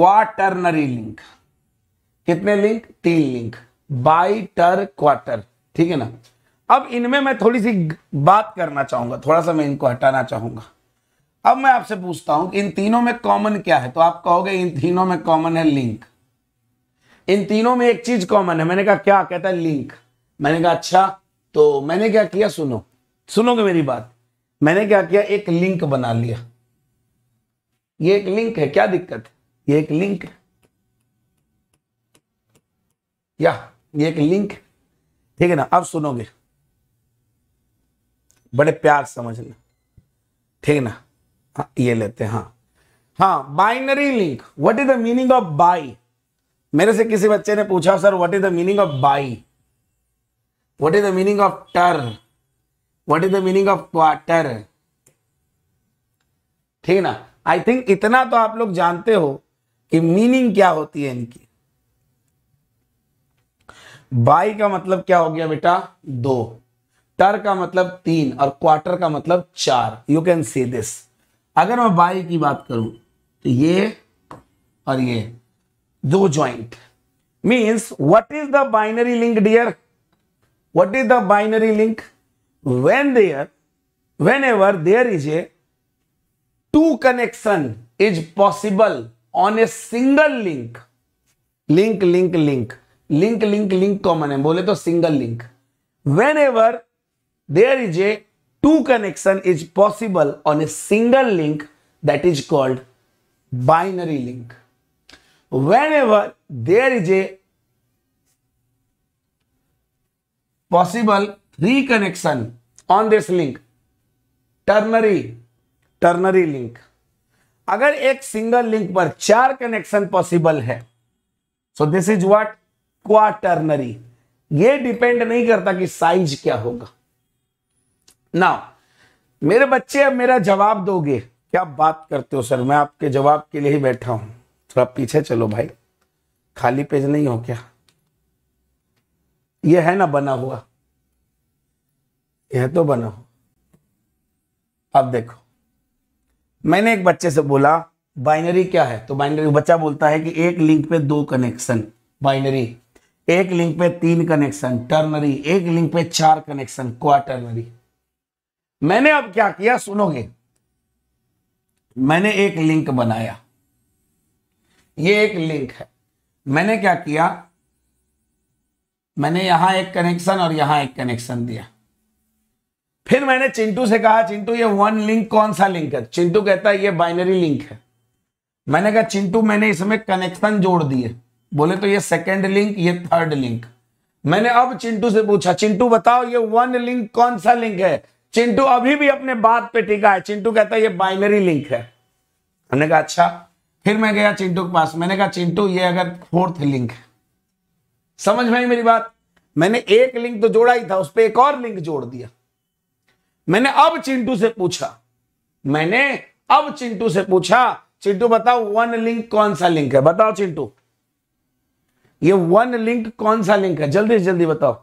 quaternary link कितने लिंक तीन लिंक बाई टर क्वार्टर ठीक है ना अब इनमें मैं थोड़ी सी बात करना चाहूंगा थोड़ा सा मैं इनको हटाना चाहूंगा अब मैं आपसे पूछता हूं कि इन तीनों में कॉमन क्या है तो आप कहोगे इन तीनों में कॉमन है लिंक इन तीनों में एक चीज कॉमन है मैंने कहा क्या कहता है लिंक मैंने कहा अच्छा तो मैंने क्या किया सुनो सुनोगे मेरी बात मैंने क्या किया एक लिंक बना लिया ये एक लिंक है क्या दिक्कत है ये एक लिंक है या ये एक लिंक ठीक है ना अब सुनोगे बड़े प्यार समझ लो ठीक ना हाँ, ये लेते हैं हाँ हाँ binary link what is the meaning of bi मेरे से किसी बच्चे ने पूछा sir what is the meaning of bi what is the meaning of ter what is the meaning of quarter ठीक ना आई थिंक इतना तो आप लोग जानते हो कि मीनिंग क्या होती है इनकी बाई का मतलब क्या हो गया बेटा दो टर का मतलब तीन और क्वार्टर का मतलब चार यू कैन सी दिस अगर मैं बाई की बात करूं तो ये और ये दो joint means what is the binary link dear what is the binary link when there whenever there is a two connection is possible on a single link link link link link link link common है बोले तो single link whenever there is a two connection is possible on a single link that is called binary link whenever there is a possible three connection on this link ternary ternary link अगर एक single link पर चार connection possible है so this is what quaternary ये depend नहीं करता कि size क्या होगा नाउ मेरे बच्चे अब मेरा जवाब दोगे क्या बात करते हो सर मैं आपके जवाब के लिए ही बैठा हूं थोड़ा पीछे चलो भाई खाली पेज नहीं हो क्या यह है ना बना हुआ यह तो बना हुआ अब देखो मैंने एक बच्चे से बोला बाइनरी क्या है तो बाइनरी बच्चा बोलता है कि एक लिंक पे दो कनेक्शन बाइनरी एक लिंक पे तीन कनेक्शन टर्नरी एक लिंक पे चार कनेक्शन क्वार्टरनरी मैंने अब क्या किया सुनोगे मैंने एक लिंक बनाया ये एक लिंक है मैंने क्या किया मैंने यहां एक कनेक्शन और यहां एक कनेक्शन दिया फिर मैंने चिंटू से कहा चिंटू ये वन लिंक कौन सा लिंक है चिंटू कहता है ये बाइनरी लिंक है मैंने कहा चिंटू मैंने इसमें कनेक्शन जोड़ दिए बोले तो ये सेकेंड लिंक ये थर्ड लिंक मैंने अब चिंटू से पूछा चिंटू बताओ ये वन लिंक कौन सा लिंक है चिंटू अभी भी अपने बात पे टिका है चिंटू कहता है ये बाइनरी लिंक है हमने कहा अच्छा फिर मैं गया चिंटू के पास मैंने कहा चिंटू ये अगर फोर्थ लिंक समझ में आई मेरी बात मैंने एक लिंक तो जोड़ा ही था उस पर एक और लिंक जोड़ दिया मैंने अब चिंटू से पूछा मैंने अब चिंटू से पूछा चिंटू बताओ वन लिंक कौन सा लिंक है बताओ चिंटू ये वन लिंक कौन सा लिंक है जल्दी से जल्दी बताओ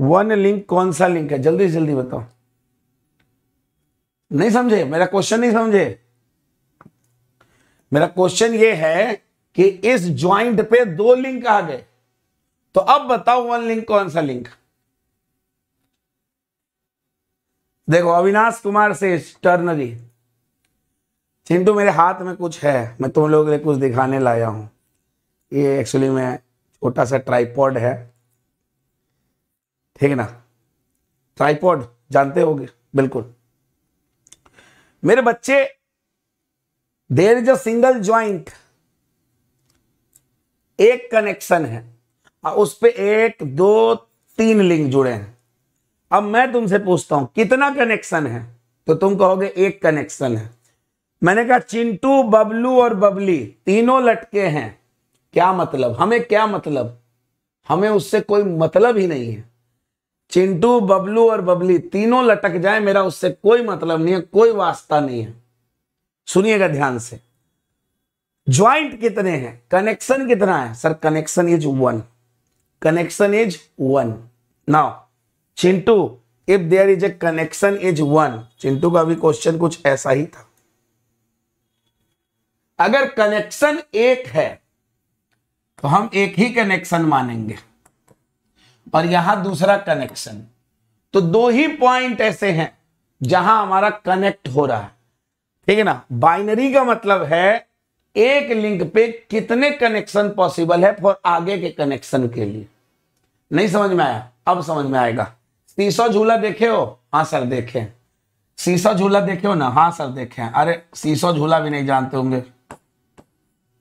वन लिंक कौन सा लिंक है जल्दी से जल्दी बताओ नहीं समझे मेरा क्वेश्चन नहीं समझे मेरा क्वेश्चन ये है कि इस ज्वाइंट पे दो लिंक आ गए तो अब बताओ वन लिंक कौन सा लिंक देखो अविनाश कुमार से टर्नरी चिंटू मेरे हाथ में कुछ है मैं तुम लोगों के लिए कुछ दिखाने लाया हूं ये एक्चुअली में छोटा सा ट्राईपॉड है ठीक है ना ट्राईपोड जानते होगे बिल्कुल मेरे बच्चे there is a single joint एक कनेक्शन है और उस पर एक दो तीन लिंक जुड़े हैं अब मैं तुमसे पूछता हूं कितना कनेक्शन है तो तुम कहोगे एक कनेक्शन है मैंने कहा चिंटू बबलू और बबली तीनों लटके हैं क्या मतलब हमें क्या मतलब हमें उससे कोई मतलब ही नहीं है चिंटू बबलू और बबली तीनों लटक जाए मेरा उससे कोई मतलब नहीं है कोई वास्ता नहीं है सुनिएगा ध्यान से ज्वाइंट कितने हैं कनेक्शन कितना है sir connection is one connection is one now Chintu if there is a connection is one Chintu का भी क्वेश्चन कुछ ऐसा ही था अगर कनेक्शन एक है तो हम एक ही कनेक्शन मानेंगे और यहां दूसरा कनेक्शन तो दो ही पॉइंट ऐसे हैं जहां हमारा कनेक्ट हो रहा है ठीक है ना बाइनरी का मतलब है एक लिंक पे कितने कनेक्शन पॉसिबल है फॉर आगे के कनेक्शन के लिए नहीं समझ में आया अब समझ में आएगा सीसो झूला देखे हो हाँ सर देखे सीसा झूला देखे हो ना हाँ सर देखे अरे सीसा झूला भी नहीं जानते होंगे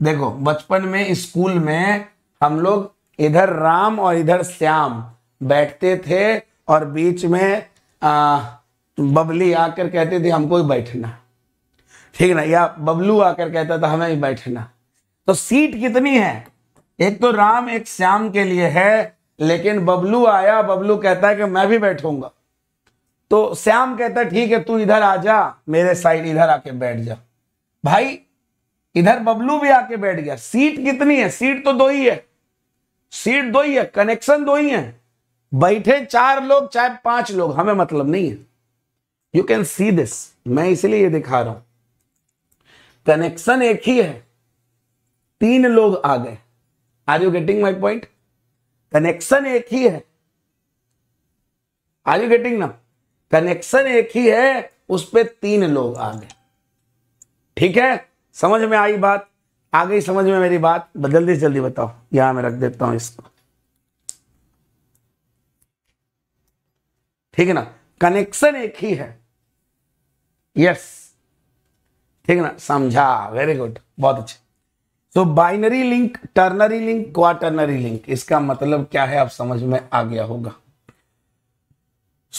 देखो बचपन में स्कूल में हम लोग इधर राम और इधर श्याम बैठते थे और बीच में आ, बबली आकर कहते थे हमको ही बैठना ठीक ना या बबलू आकर कहता था हमें ही बैठना तो सीट कितनी है एक तो राम एक श्याम के लिए है लेकिन बबलू आया बबलू कहता है कि मैं भी बैठूंगा तो श्याम कहता ठीक है तू इधर आ जा मेरे साइड इधर आके बैठ जा भाई इधर बबलू भी आके बैठ गया सीट कितनी है सीट तो दो ही है सीट दो ही है कनेक्शन दो ही है बैठे चार लोग चाहे पांच लोग हमें मतलब नहीं है यू कैन सी दिस मैं इसलिए ये दिखा रहा हूं कनेक्शन एक ही है तीन लोग आ गए are you getting my point connection एक ही है आर यू गेटिंग ना कनेक्शन एक ही है उस पर तीन लोग आ गए ठीक है समझ में आई बात आ गई समझ में मेरी बात जल्दी से जल्दी बताओ यहां मैं रख देता हूं इसको ठीक है ना कनेक्शन एक ही है यस ठीक है ना समझा वेरी गुड बहुत अच्छा तो binary link ternary link quaternary link इसका मतलब क्या है आप समझ में आ गया होगा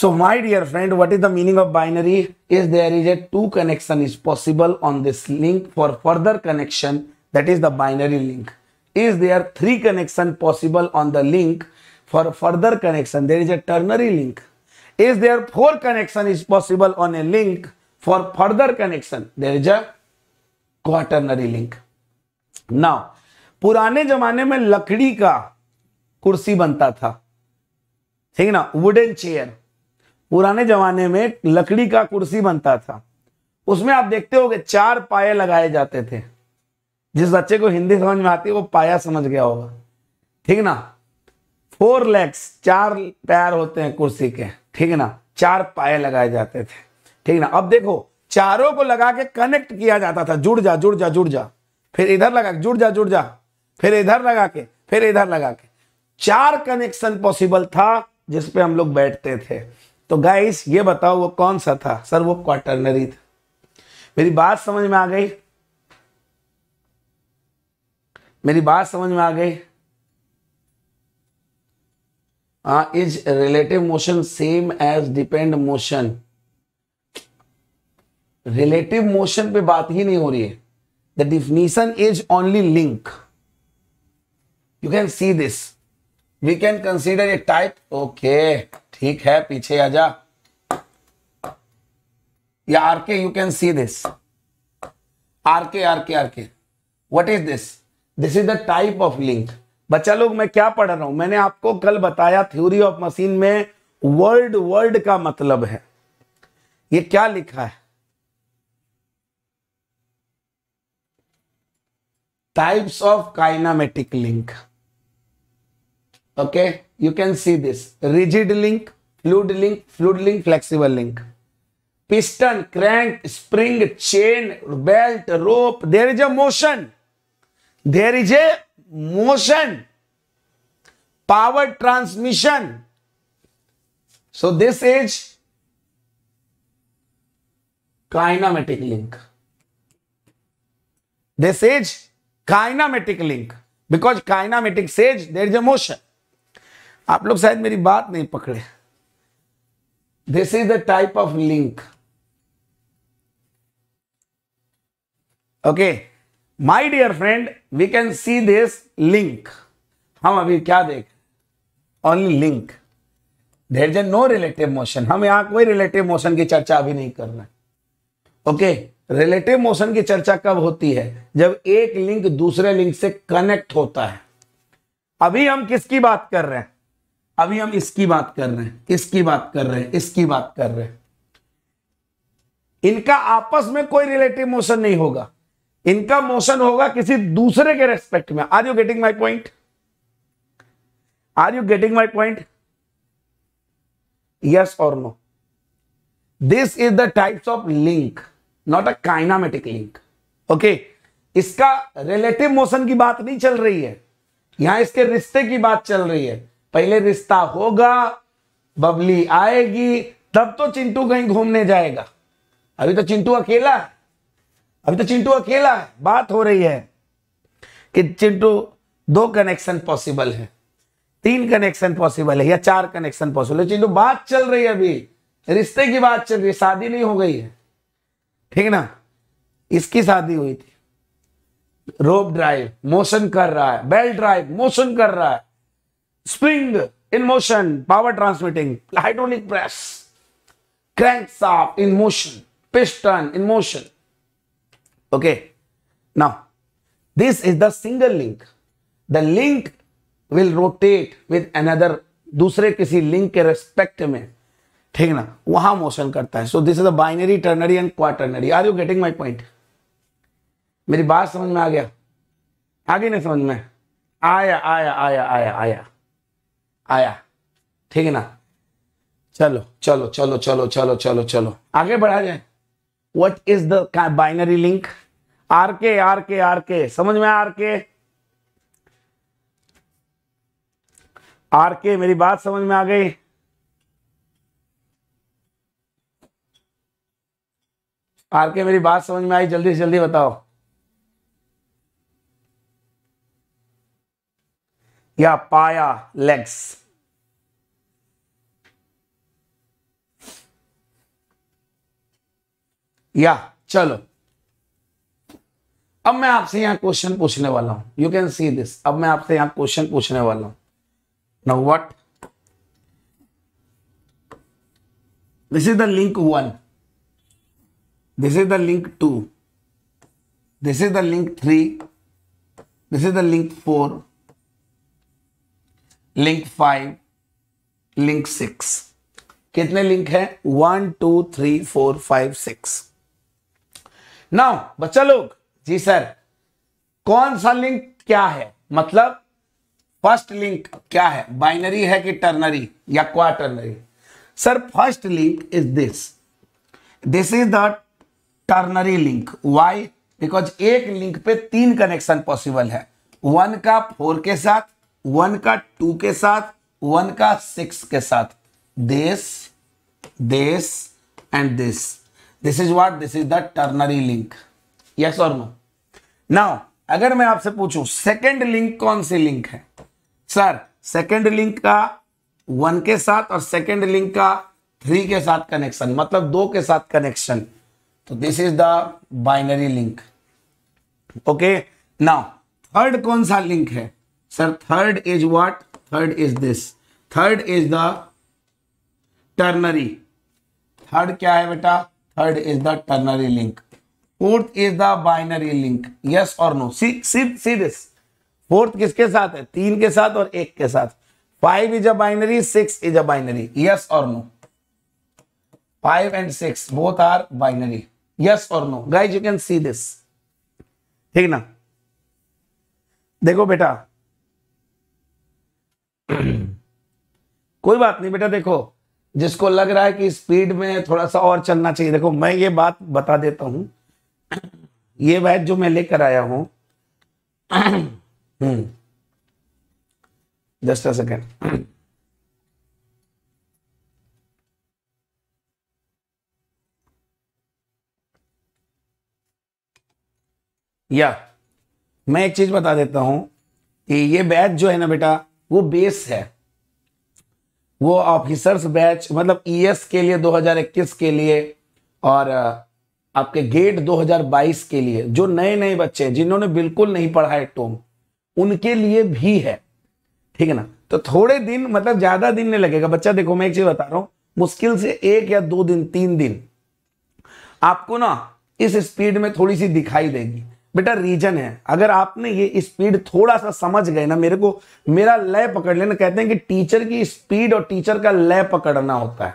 so my dear friend what is the meaning of binary is there is a two connection is possible on this link for further connection that is the binary link. Is there three connection possible on the link for further connection? There is a ternary link. Is there four connection is possible on a link for further connection? There is a quaternary link now पुराने जमाने में लकड़ी का कुर्सी बनता था ठीक ना वुडन चेयर पुराने जमाने में लकड़ी का कुर्सी बनता था उसमें आप देखते हो चार पाए लगाए जाते थे जिस बच्चे को हिंदी समझ में आती है वो पाया समझ गया होगा ठीक ना फोर लेग्स चार पैर होते हैं कुर्सी के ठीक ना चार पाए लगाए जाते थे ठीक ना अब देखो चारों को लगा के कनेक्ट किया जाता था जुड़ जा जुड़ जा जुड़ जा फिर इधर लगा जुड़ जा जुड़ जा फिर इधर लगा के फिर इधर लगा के चार कनेक्शन पॉसिबल था जिसपे हम लोग बैठते थे तो गाइस ये बताओ वो कौन सा था सर वो क्वार्टरनरी था मेरी बात समझ में आ गई मेरी बात समझ में आ गई is relative motion same as depend motion relative motion पे बात ही नहीं हो रही है the definition is only link you can see this we can consider a type okay ठीक है पीछे आ जा R K you can see this R K R K R K what is this this is the type of link बच्चा लोग मैं क्या पढ़ रहा हूं मैंने आपको कल बताया थ्योरी ऑफ मशीन में वर्ड वर्ड का मतलब है ये क्या लिखा है types of kinematic link okay you can see this rigid link fluid link fluid link flexible link piston crank spring chain belt rope there is a motion there is a motion power transmission so this is kinematic link this is kinematic link because kinematic says there is a motion आप लोग शायद मेरी बात नहीं पकड़े this is the type of link okay okay. My dear friend we can see this link हम अभी क्या देख ओनली लिंक देर जे नो रिलेटिव मोशन हम यहां कोई रिलेटिव मोशन की चर्चा अभी नहीं कर रहे ओके रिलेटिव मोशन की चर्चा कब होती है जब एक लिंक दूसरे लिंक से कनेक्ट होता है अभी हम किसकी बात कर रहे हैं अभी हम इसकी बात कर रहे हैं इसकी बात कर रहे हैं इसकी बात कर रहे हैं इनका आपस में कोई रिलेटिव मोशन नहीं होगा इनका मोशन होगा किसी दूसरे के रेस्पेक्ट में are you getting my point are you getting my point yes और no this is the types of link not a kinematic link okay इसका रिलेटिव मोशन की बात नहीं चल रही है यहां इसके रिश्ते की बात चल रही है पहले रिश्ता होगा बबली आएगी तब तो चिंटू कहीं घूमने जाएगा अभी तो चिंटू अकेला है अभी तो चिंटू अकेला है बात हो रही है कि चिंटू दो कनेक्शन पॉसिबल है तीन कनेक्शन पॉसिबल है या चार कनेक्शन पॉसिबल है चिंटू बात चल रही है अभी रिश्ते की बात चल रही है शादी नहीं हो गई है ठीक ना इसकी शादी हुई थी रोप ड्राइव मोशन कर रहा है बेल्ट ड्राइव मोशन कर रहा है spring in motion power transmitting hydraulic press crank shaft in motion piston in motion Okay. Now, this is the single link. The link will rotate with another दूसरे किसी link के respect में ठीक ना वहां मोशन करता है so this is a binary ternary and quaternary are you getting my point मेरी बात समझ में आ गया आ गई नहीं समझ में आया आया आया आया आया आया ठीक है ना चलो चलो चलो चलो चलो चलो चलो आगे बढ़ा जाए what is the binary link R K R K R K समझ में आर के आर के मेरी बात समझ में आ गई आर के मेरी बात समझ में आई जल्दी से जल्दी बताओ या पाया लेग्स या चलो अब मैं आपसे यहां क्वेश्चन पूछने वाला हूं यू कैन सी दिस अब मैं आपसे यहां क्वेश्चन पूछने वाला हूं now what this is the link one this is the link two this is the link three this is the link four link five link six कितने link है one two three four five six now बच्चा लोग जी sir कौन सा link क्या है मतलब first link क्या है बाइनरी है कि टर्नरी या quaternary sir first link is this this is the ternary link why because एक लिंक पे तीन कनेक्शन पॉसिबल है वन का फोर के साथ वन का टू के साथ वन का सिक्स के साथ this this and this this is what this is the ternary link yes और नो नाउ अगर मैं आपसे पूछूं सेकंड लिंक कौन सी लिंक है सर सेकंड लिंक का वन के साथ और सेकंड लिंक का थ्री के साथ कनेक्शन मतलब दो के साथ कनेक्शन तो this is the binary link okay now third कौन सा लिंक है sir third is what third is this third is the ternary third क्या है बेटा third is the ternary link fourth is the binary link yes और no see see see this fourth किसके साथ है तीन के साथ और एक के साथ five is a binary six is a binary yes और no five and six both are binary yes और no guys you can see this ठीक ना देखो बेटा कोई बात नहीं बेटा देखो जिसको लग रहा है कि स्पीड में थोड़ा सा और चलना चाहिए देखो मैं ये बात बता देता हूं ये वैट जो मैं लेकर आया हूं हम्म। जस्ट अ सेकेंड या मैं एक चीज बता देता हूं कि ये बैच जो है ना बेटा वो बेस है वो ऑफिसर्स बैच मतलब ईएस e के लिए 2021 के लिए और आपके गेट 2022 के लिए जो नए नए बच्चे हैं जिन्होंने बिल्कुल नहीं पढ़ा है टोम उनके लिए भी है ठीक है ना तो थोड़े दिन मतलब ज्यादा दिन नहीं लगेगा बच्चा देखो मैं एक चीज बता रहा हूं मुश्किल से एक या दो दिन तीन दिन आपको ना इस स्पीड में थोड़ी सी दिखाई देगी बेटा रीजन है अगर आपने ये स्पीड थोड़ा सा समझ गए ना मेरे को मेरा लय पकड़ लेना कहते हैं कि टीचर की स्पीड और टीचर का लय पकड़ना होता है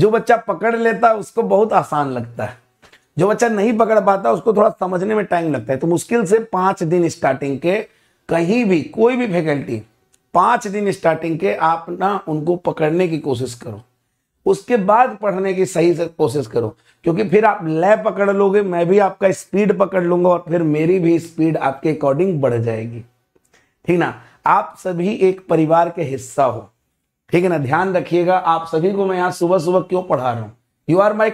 जो बच्चा पकड़ लेता है उसको बहुत आसान लगता है जो बच्चा नहीं पकड़ पाता उसको थोड़ा समझने में टाइम लगता है तो मुश्किल से पांच दिन स्टार्टिंग के कहीं भी कोई भी फैकल्टी पांच दिन स्टार्टिंग के आप ना उनको पकड़ने की कोशिश करो उसके बाद पढ़ने की सही से कोशिश करो क्योंकि फिर आप लय पकड़ लोगे मैं भी आपका स्पीड पकड़ लूंगा और फिर मेरी भी स्पीड आपके अकॉर्डिंग बढ़ जाएगी ठीक ना आप सभी एक परिवार के हिस्सा हो ठीक है ना ध्यान रखिएगा आप सभी को मैं यहां सुबह सुबह क्यों पढ़ा रहा हूं यू आर माई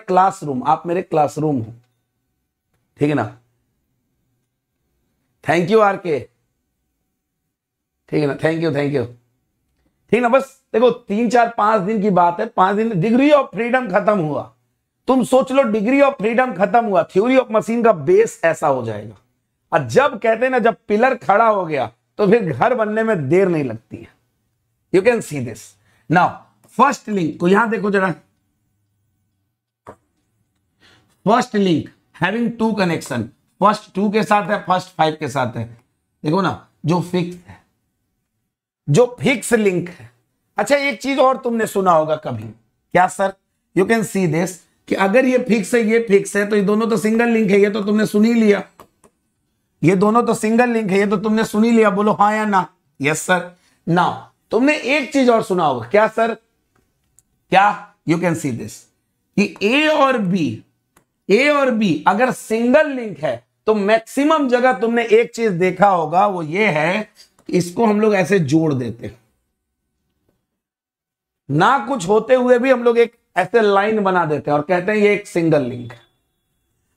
रूम आप मेरे क्लासरूम हो ठीक है ना थैंक यू आर के ठीक है ना थैंक यू थैंक यू ठीक है ना बस देखो तीन चार पांच दिन की बात है पांच दिन डिग्री ऑफ फ्रीडम खत्म हुआ तुम सोच लो डिग्री ऑफ फ्रीडम खत्म हुआ थ्योरी ऑफ मशीन का बेस ऐसा हो जाएगा और जब कहते हैं ना जब पिलर खड़ा हो गया तो फिर घर बनने में देर नहीं लगती है you can see this now first link को यहां देखो जरा first link having two connection first two के साथ है फर्स्ट फाइव के साथ है देखो ना जो फिक्स है जो फिक्स लिंक है अच्छा एक चीज और तुमने सुना होगा कभी क्या sir you can see this कि अगर ये फिक्स है ये फिक्स है तो ये दोनों तो सिंगल लिंक है ये तो तुमने सुनी लिया ये दोनों तो सिंगल लिंक है ये तो तुमने सुनी लिया बोलो हाँ या ना यस सर ना तुमने एक चीज और सुना होगा क्या सर क्या यू कैन सी दिस कि ए और बी ए और बी अगर सिंगल लिंक है तो मैक्सिमम जगह तुमने एक चीज देखा होगा वो ये है इसको हम लोग ऐसे जोड़ देते हैं ना कुछ होते हुए भी हम लोग एक ऐसे लाइन बना देते हैं और कहते हैं ये एक सिंगल लिंक है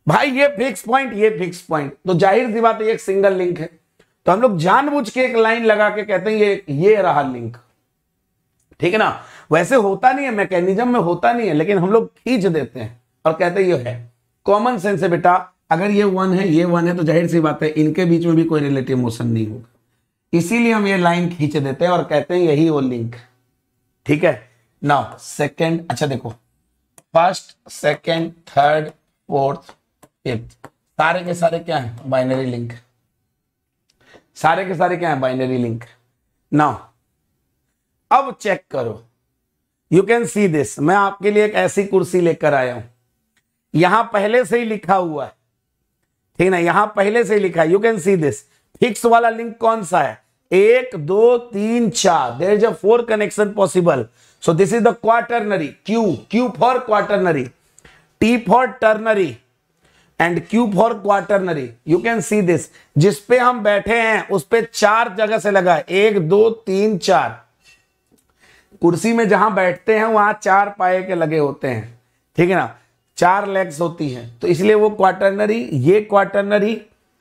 भाई ये फिक्स पॉइंट ये फिक्स पॉइंट तो जाहिर सी बात है एक सिंगल लिंक है तो हम लोग जानबूझ के एक लाइन लगा के कहते हैं ये ये रहा लिंक ठीक है ना वैसे होता नहीं है मैकेनिज्म में होता नहीं है लेकिन हम लोग खींच देते हैं और कहते हैं ये है कॉमन सेंस है बेटा अगर ये वन है ये वन है तो जाहिर सी बात है इनके बीच में भी कोई रिलेटिव मोशन नहीं होगा इसीलिए हम ये लाइन खींच देते हैं और कहते हैं यही वो लिंक ठीक है नाउ सेकंड अच्छा देखो first second third fourth fifth सारे के सारे क्या है बाइनरी लिंक सारे के सारे क्या है बाइनरी लिंक नाउ अब चेक करो यू कैन सी दिस मैं आपके लिए एक ऐसी कुर्सी लेकर आया हूं यहां पहले से ही लिखा हुआ है ठीक ना यहां पहले से ही लिखा है you can see this fix वाला लिंक कौन सा है एक दो तीन चार there is a four connection possible so this is the quaternary Q Q for quaternary T for ternary and Q for quaternary you can see this जिस पे हम बैठे हैं उस पे चार जगह से लगा है एक दो तीन चार कुर्सी में जहां बैठते हैं वहां चार पाए के लगे होते हैं ठीक है ना चार लेग्स होती हैं तो इसलिए वो क्वार्टरनरी ये क्वार्टरनरी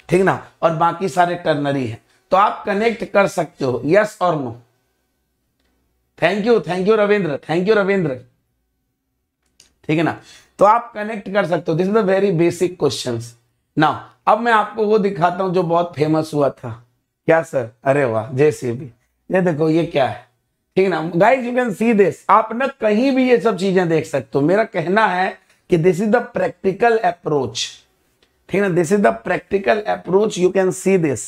ठीक ना और बाकी सारे टर्नरी है तो आप कनेक्ट कर सकते हो यस और no thank you thank you Ravindra thank you Ravindra ठीक है ना तो आप कनेक्ट कर सकते हो this is a very basic question ना अब मैं आपको वो दिखाता हूं जो बहुत फेमस हुआ था क्या सर अरे वाह जैसे भी ये देखो ये क्या है ठीक ना guys you can see this आप ना कहीं भी ये सब चीजें देख सकते हो मेरा कहना है कि this is the practical approach ठीक है ना this is the practical approach you can see this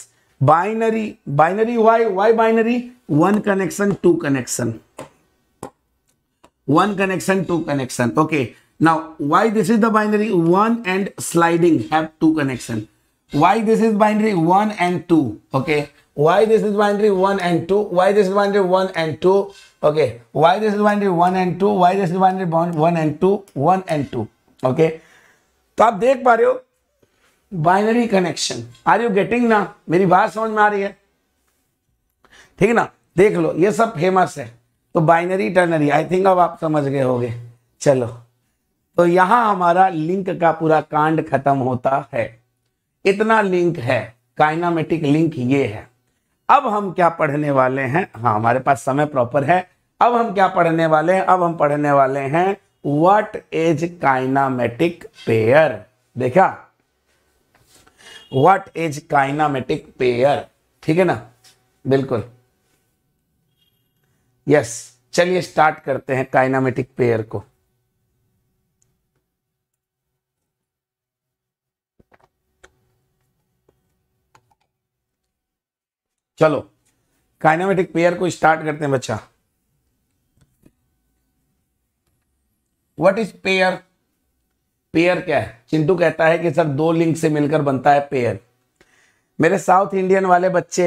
binary binary why why binary one connection two connection one connection two connection okay now why this is the binary one and sliding have two connection why this is binary one and two okay why this is boundary 1 and 2 why this is boundary 1 and 2 okay why this is boundary 1 and 2 why this is boundary 1 and 2 1 and 2 okay तो आप देख पा रहे हो binary connection are you getting ना मेरी बात समझ में आ रही है ठीक है ना देख लो ये सब फेमस है तो बाइनरी टर्नरी आई थिंक अब आप समझ गए होगे चलो तो यहां हमारा लिंक का पूरा कांड खत्म होता है इतना लिंक है काइनामेटिक लिंक ये है अब हम क्या पढ़ने वाले हैं हाँ हमारे पास समय प्रॉपर है अब हम क्या पढ़ने वाले हैं अब हम पढ़ने वाले हैं वट इज काइनामेटिक पेयर देखा वट इज काइनामेटिक पेयर ठीक है ना बिल्कुल यस चलिए स्टार्ट करते हैं काइनामेटिक पेयर को चलो काइनामेटिक पेयर को स्टार्ट करते हैं बच्चा व्हाट इज पेयर पेयर क्या है चिंटू कहता है कि सर दो लिंक से मिलकर बनता है पेयर मेरे साउथ इंडियन वाले बच्चे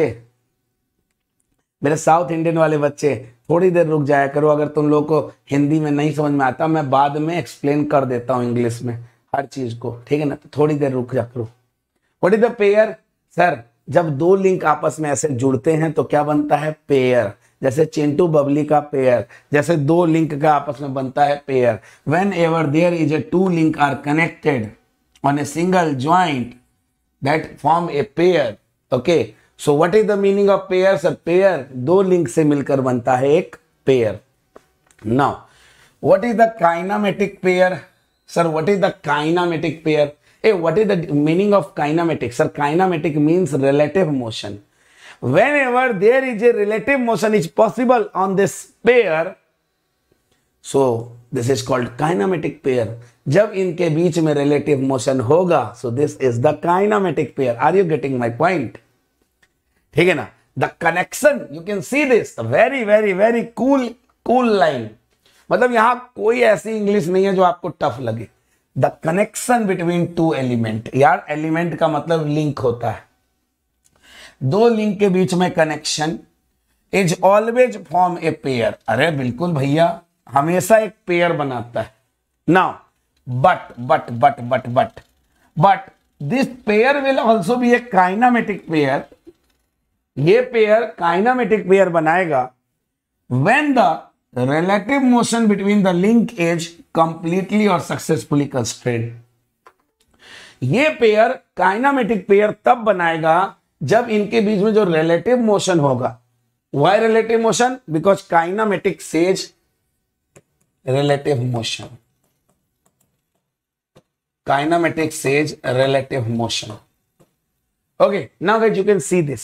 मेरे साउथ इंडियन वाले बच्चे थोड़ी देर रुक जाया करो अगर तुम लोग को हिंदी में नहीं समझ में आता मैं बाद में एक्सप्लेन कर देता हूं इंग्लिश में हर चीज को ठीक है ना तो थोड़ी देर रुक जा करो what is the pair sir जब दो लिंक आपस में ऐसे जुड़ते हैं तो क्या बनता है पेयर जैसे चिंटू बबली का पेयर जैसे दो लिंक का आपस में बनता है pair whenever there is a two link are connected on a single joint that form a pair okay so what is the meaning of pair sir pair दो लिंक से मिलकर बनता है एक pair now what is the kinematic pair sir what is the kinematic pair Hey, what is the meaning of kinematics? Sir, kinematic means relative motion. Whenever there is a relative motion is possible on this pair, so this is called kinematic pair जब इनके बीच में relative motion होगा so this is the kinematic pair are you getting my point ठीक है ना the connection you can see this very very very cool cool line मतलब यहां कोई ऐसी इंग्लिश नहीं है जो आपको टफ लगे the connection between two element यार एलिमेंट का मतलब लिंक होता है दो लिंक के बीच में connection is always form a pair अरे बिल्कुल भैया हमेशा एक पेयर बनाता है ना but but but but but but this pair will also be a kinematic pair ये पेयर काइनामेटिक पेयर बनाएगा when the relative motion between the link is completely और सक्सेसफुली constrained ये पेयर काइनामेटिक पेयर तब बनाएगा जब इनके बीच में जो रिलेटिव मोशन होगा why relative motion because kinematic says relative motion kinematic says relative motion okay now get you can see this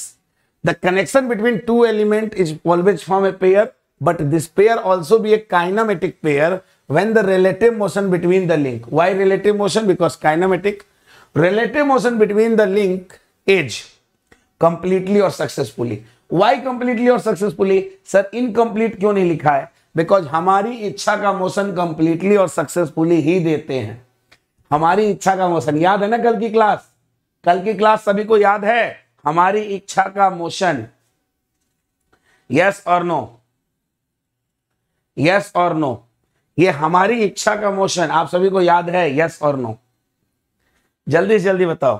the connection between two element is always form a pair But this pair also be a kinematic pair when the relative motion between the link. Why relative motion? Because kinematic. Relative motion between the link edge completely or successfully. Why completely or successfully? Sir, incomplete क्यों नहीं लिखा है because हमारी इच्छा का motion completely और successfully ही देते हैं हमारी इच्छा का मोशन याद है ना कल की क्लास कल की क्लास सभी को याद है हमारी इच्छा का मोशन यस और नो यस और नो ये हमारी इच्छा का मोशन आप सभी को याद है यस और नो जल्दी से जल्दी बताओ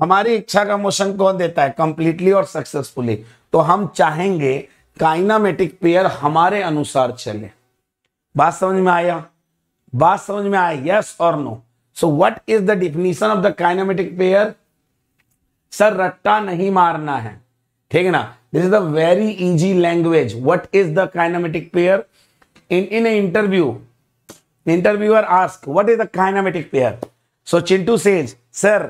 हमारी इच्छा का मोशन कौन देता है कंप्लीटली और सक्सेसफुली तो हम चाहेंगे काइनामेटिक पेयर हमारे अनुसार चले बात समझ में आया बात समझ में आया यस और no so what is the definition of the kinematic pair sir रट्टा नहीं मारना है ठीक है ना this is the very easy language what is the kinematic pair in in an interview interviewer asked what is the kinematic pair so chintu says sir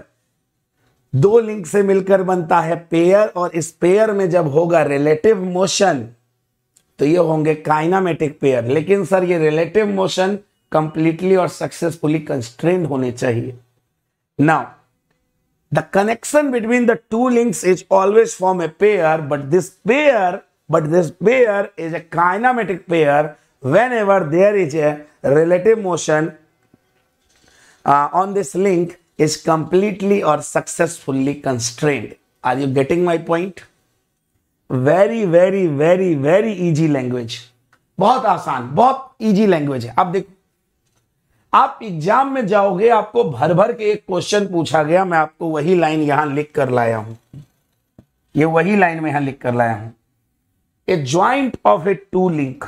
दो link से मिलकर बनता है पेयर और इस पेयर में जब होगा रिलेटिव मोशन तो ये होंगे काइनामेटिक पेयर लेकिन सर ये रिलेटिव मोशन कंप्लीटली और सक्सेसफुली कंस्ट्रेन होने चाहिए now the connection between the two links is always form a pair but this pair but this pair is a kinematic pair whenever there is a relative motion on this link is completely और successfully constrained are you getting my point very very very very easy language बहुत आसान बहुत easy language है आप देखो आप exam में जाओगे आपको भर भर के एक क्वेश्चन पूछा गया मैं आपको वही लाइन यहां लिख कर लाया हूं ये वही लाइन में यहां लिख कर लाया हूं a joint of a two link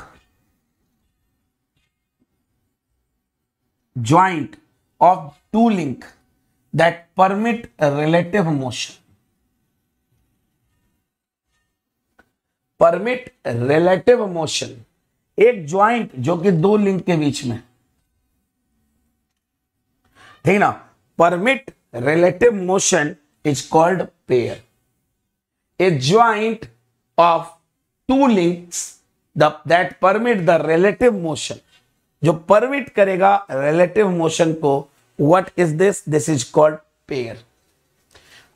joint of two link that permit relative motion. Permit relative motion एक ज्वाइंट जो कि दो लिंक के बीच में ठीक ना permit relative motion is called pair a joint of two links that permit the relative motion जो परमिट करेगा रिलेटिव मोशन को what is this this is called pair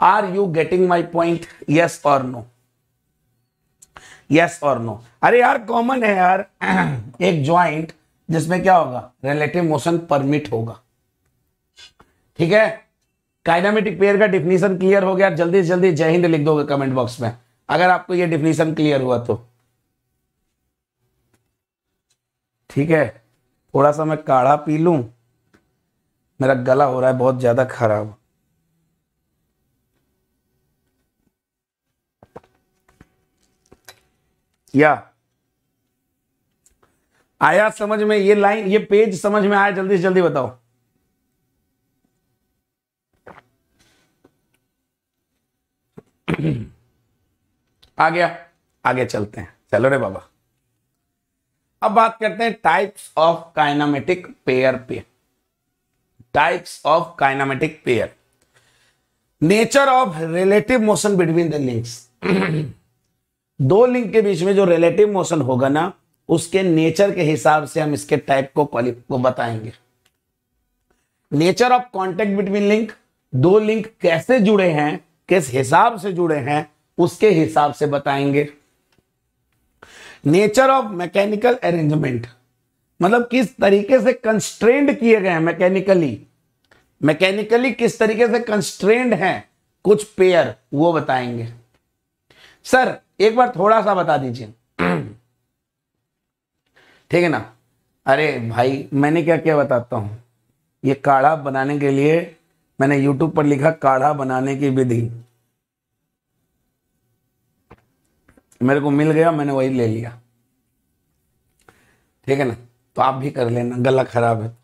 are you getting my point yes और no yes और no अरे यार common है यार [clears throat] एक ज्वाइंट जिसमें क्या होगा रिलेटिव मोशन परमिट होगा ठीक है काइनामेटिक पेयर का डिफिनीशन क्लियर हो गया जल्दी से जल्दी जय हिंद लिख दोगे कमेंट बॉक्स में अगर आपको यह डिफिनीशन क्लियर हुआ तो ठीक है थोड़ा सा मैं काढ़ा पी लूं मेरा गला हो रहा है बहुत ज़्यादा खराब या आया समझ में ये लाइन ये पेज समझ में आया जल्दी से जल्दी बताओ [clears throat] आ गया आगे चलते हैं चलो रे बाबा अब बात करते हैं टाइप्स ऑफ काइनामेटिक पेयर पे types of kinematic pair nature of relative motion between the links दो लिंक के बीच में जो रिलेटिव मोशन होगा ना उसके नेचर के हिसाब से हम इसके टाइप को को बताएंगे nature of contact between link दो लिंक कैसे जुड़े हैं किस हिसाब से जुड़े हैं उसके हिसाब से बताएंगे नेचर ऑफ मैकेनिकल अरेंजमेंट मतलब किस तरीके से कंस्ट्रेंड किए गए हैं मैकेनिकली मैकेनिकली किस तरीके से कंस्ट्रेंड हैं कुछ पेयर वो बताएंगे सर एक बार थोड़ा सा बता दीजिए [clears throat] ठीक है ना अरे भाई मैंने क्या क्या बताता हूं ये काढ़ा बनाने के लिए मैंने यूट्यूब पर लिखा काढ़ा बनाने की विधि मेरे को मिल गया मैंने वही ले लिया ठीक है ना तो आप भी कर लेना गला खराब है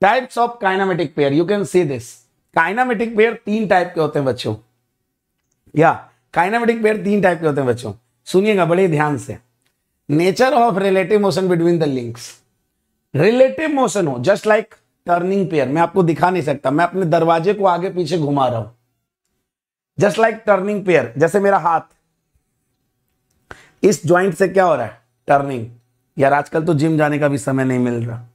types of kinematic pair you can see this kinematic pair तीन टाइप के होते हैं बच्चों या काइनामेटिक पेयर तीन टाइप के होते हैं बच्चों सुनिएगा बड़े ध्यान से nature of relative motion between the links relative motion हो जस्ट लाइक टर्निंग पेयर मैं आपको दिखा नहीं सकता मैं अपने दरवाजे को आगे पीछे घुमा रहा हूं जस्ट लाइक टर्निंग पेयर जैसे मेरा हाथ इस ज्वाइंट से क्या हो रहा है टर्निंग यार आजकल तो जिम जाने का भी समय नहीं मिल रहा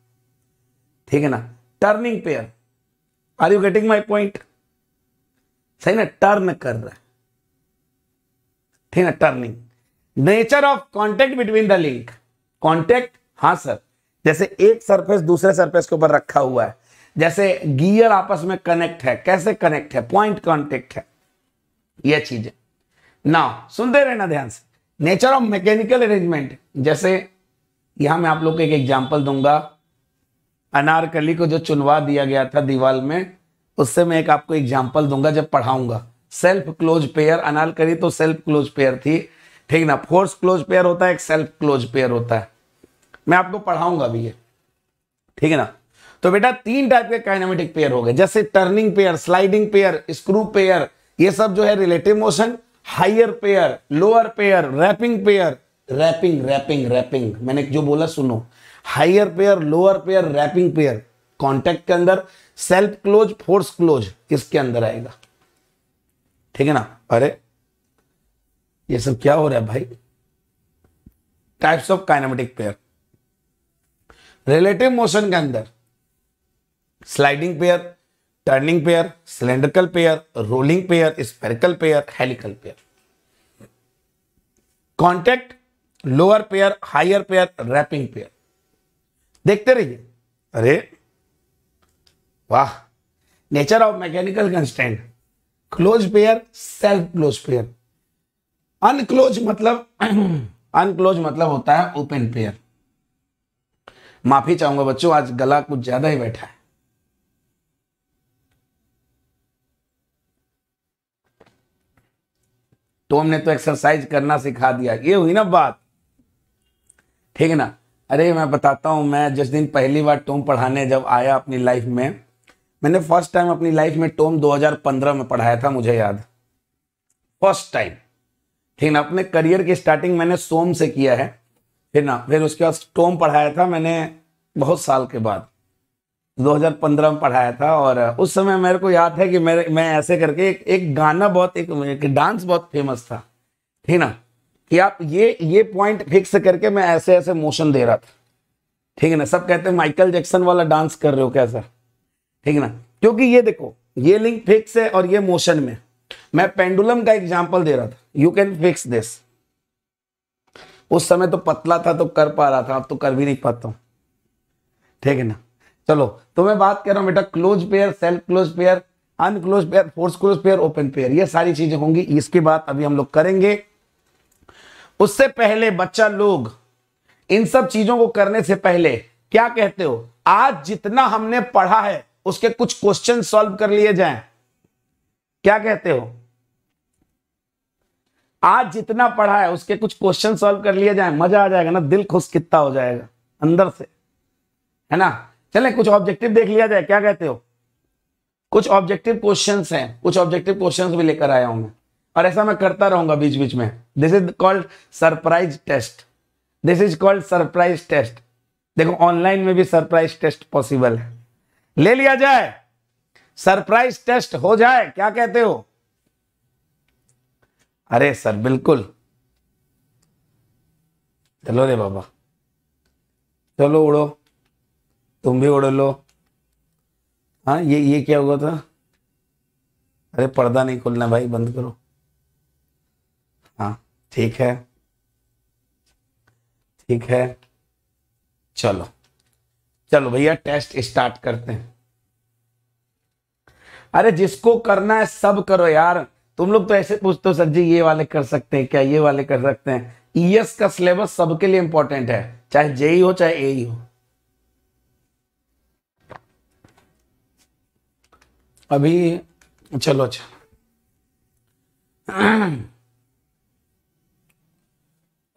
ठीक है ना turning pair are you getting my point सही ना टर्न कर रहा है ठीक ना turning nature of contact between the link contact हाँ सर जैसे एक सरफेस दूसरे सरफेस के ऊपर रखा हुआ है जैसे गियर आपस में कनेक्ट है कैसे कनेक्ट है पॉइंट कॉन्टेक्ट है यह चीजें ना सुनते रहना ध्यान से नेचर ऑफ मैकेनिकल अरेंजमेंट जैसे यहां मैं आप लोग को एक एग्जाम्पल दूंगा अनारकली को जो चुनवा दिया गया था दीवाल में उससे मैं एक आपको एग्जाम्पल दूंगा जब पढ़ाऊंगा सेल्फ क्लोज पेयर अनारकली तो सेल्फ क्लोज पेयर थी ठीक ना फोर्स क्लोज पेयर होता है एक सेल्फ क्लोज पेयर होता है मैं आपको पढ़ाऊंगा भी ये ठीक है ना तो बेटा तीन टाइप के काइनामेटिक पेयर हो गए जैसे turning pair sliding pair screw pair ये सब जो है relative motion higher pair lower pair wrapping pair wrapping wrapping wrapping मैंने जो बोला सुनो higher pair lower pair wrapping pair contact के अंदर सेल्फ क्लोज फोर्स क्लोज इसके अंदर आएगा ठीक है ना अरे ये सब क्या हो रहा है भाई types of kinematic pair relative motion के अंदर sliding pair turning pair cylindrical pair rolling pair spherical pair helical pair contact lower pair higher pair wrapping pair देखते रहिए अरे वाह nature of mechanical constant close pair self close pair unclose मतलब [clears throat] unclose मतलब होता है ओपन पेयर माफी चाहूंगा बच्चों आज गला कुछ ज्यादा ही बैठा है तो हमने तो एक्सरसाइज करना सिखा दिया ये हुई ना बात ठीक है ना अरे मैं बताता हूँ मैं जिस दिन पहली बार टोम पढ़ाने जब आया अपनी लाइफ में मैंने फर्स्ट टाइम अपनी लाइफ में टोम 2015 में पढ़ाया था मुझे याद फर्स्ट टाइम ठीक ना अपने करियर की स्टार्टिंग मैंने सोम से किया है फिर ना फिर उसके बाद टोम पढ़ाया था मैंने बहुत साल के बाद 2015 में पढ़ाया था और उस समय मेरे को याद है कि मेरे मैं ऐसे करके एक, एक गाना बहुत एक, एक डांस बहुत फेमस था ठीक ना कि आप ये ये पॉइंट फिक्स करके मैं ऐसे ऐसे मोशन दे रहा था ठीक है ना सब कहते हैं माइकल जैक्सन वाला डांस कर रहे हो कैसा ठीक है ना क्योंकि ये देखो ये लिंक फिक्स है और ये मोशन में मैं पेंडुलम का एग्जाम्पल दे रहा था यू कैन फिक्स दिस उस समय तो पतला था तो कर पा रहा था अब तो कर भी नहीं पाता ठीक है ना चलो तो मैं बात कर रहा हूं बेटा close pair self close pair unclose pair force close pair open pair ये सारी चीजें होंगी इसके बाद अभी हम लोग करेंगे उससे पहले बच्चा लोग इन सब चीजों को करने से पहले क्या कहते हो आज जितना हमने पढ़ा है उसके कुछ क्वेश्चन सॉल्व कर लिए जाएं क्या कहते हो आज जितना पढ़ा है उसके कुछ क्वेश्चन सॉल्व कर लिए जाए मजा आ जाएगा ना दिल खुश कितना हो जाएगा अंदर से है ना चले कुछ ऑब्जेक्टिव देख लिया जाए क्या कहते हो कुछ ऑब्जेक्टिव क्वेश्चन हैं कुछ ऑब्जेक्टिव क्वेश्चन भी लेकर आया हूं मैं और ऐसा मैं करता रहूंगा बीच बीच में this is called surprise test this is called surprise test देखो ऑनलाइन में भी सरप्राइज टेस्ट पॉसिबल है ले लिया जाए सरप्राइज टेस्ट हो जाए क्या कहते हो अरे सर बिल्कुल चलो रे बाबा चलो उड़ो तुम भी उड़ लो हाँ ये ये क्या हुआ था अरे पर्दा नहीं खोलना भाई बंद करो हाँ ठीक है ठीक है चलो चलो भैया टेस्ट स्टार्ट करते हैं अरे जिसको करना है सब करो यार तुम लोग तो ऐसे पूछते हो सर जी ये वाले कर सकते हैं क्या ये वाले कर सकते हैं ईएस e का सिलेबस सबके लिए इंपॉर्टेंट है चाहे जेई e हो चाहे ए e हो अभी चलो अच्छा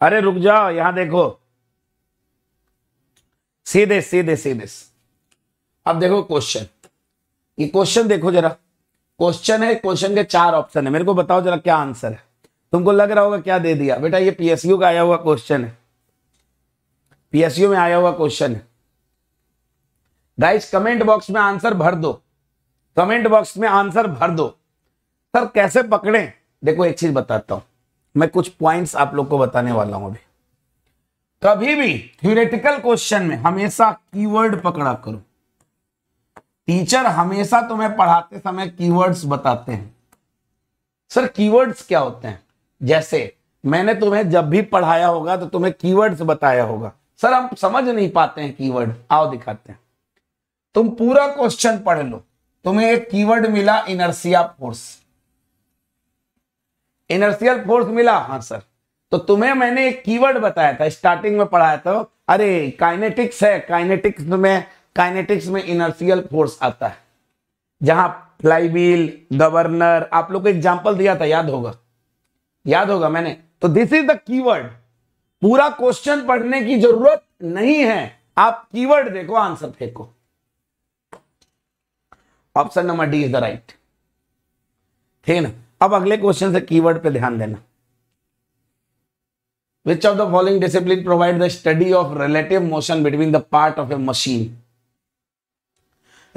अरे रुक जाओ यहां देखो सीधे सीधे सीधे अब देखो क्वेश्चन ये क्वेश्चन देखो जरा क्वेश्चन है क्वेश्चन के चार ऑप्शन है मेरे को बताओ जरा क्या आंसर है तुमको लग रहा होगा क्या दे दिया बेटा ये पीएसयू का आया हुआ क्वेश्चन है पीएसयू में आया हुआ क्वेश्चन है गाइस कमेंट बॉक्स में आंसर भर दो कमेंट बॉक्स में आंसर भर दो सर कैसे पकड़े देखो एक चीज बताता हूं मैं कुछ पॉइंट्स आप लोग को बताने वाला हूं अभी कभी भी थ्योरेटिकल क्वेश्चन में हमेशा कीवर्ड पकड़ा करो टीचर हमेशा तुम्हें तो पढ़ाते समय कीवर्ड्स बताते हैं सर कीवर्ड्स क्या होते हैं जैसे मैंने तुम्हें जब भी पढ़ाया होगा तो तुम्हें कीवर्ड्स बताया होगा सर हम समझ नहीं पाते हैं कीवर्ड आओ दिखाते हैं तुम पूरा क्वेश्चन पढ़ लो तुम्हें एक कीवर्ड मिला इनर्सिया फोर्स इनर्सियल फोर्स मिला हाँ सर तो तुम्हें मैंने एक कीवर्ड बताया था स्टार्टिंग में पढ़ाया था अरे काइनेटिक्स है काइनेटिक्स में काइनेटिक्स में इनर्सियल फोर्स आता है जहां फ्लाईवील गवर्नर आप लोग को एग्जाम्पल दिया था याद होगा याद होगा मैंने तो दिस इज द कीवर्ड पूरा क्वेश्चन पढ़ने की जरूरत नहीं है आप कीवर्ड देखो आंसर फेंको option number D is the right ठीक है ना अब अगले क्वेश्चन से कीवर्ड पे ध्यान देना which of the following discipline provide the study of relative motion between the part of a machine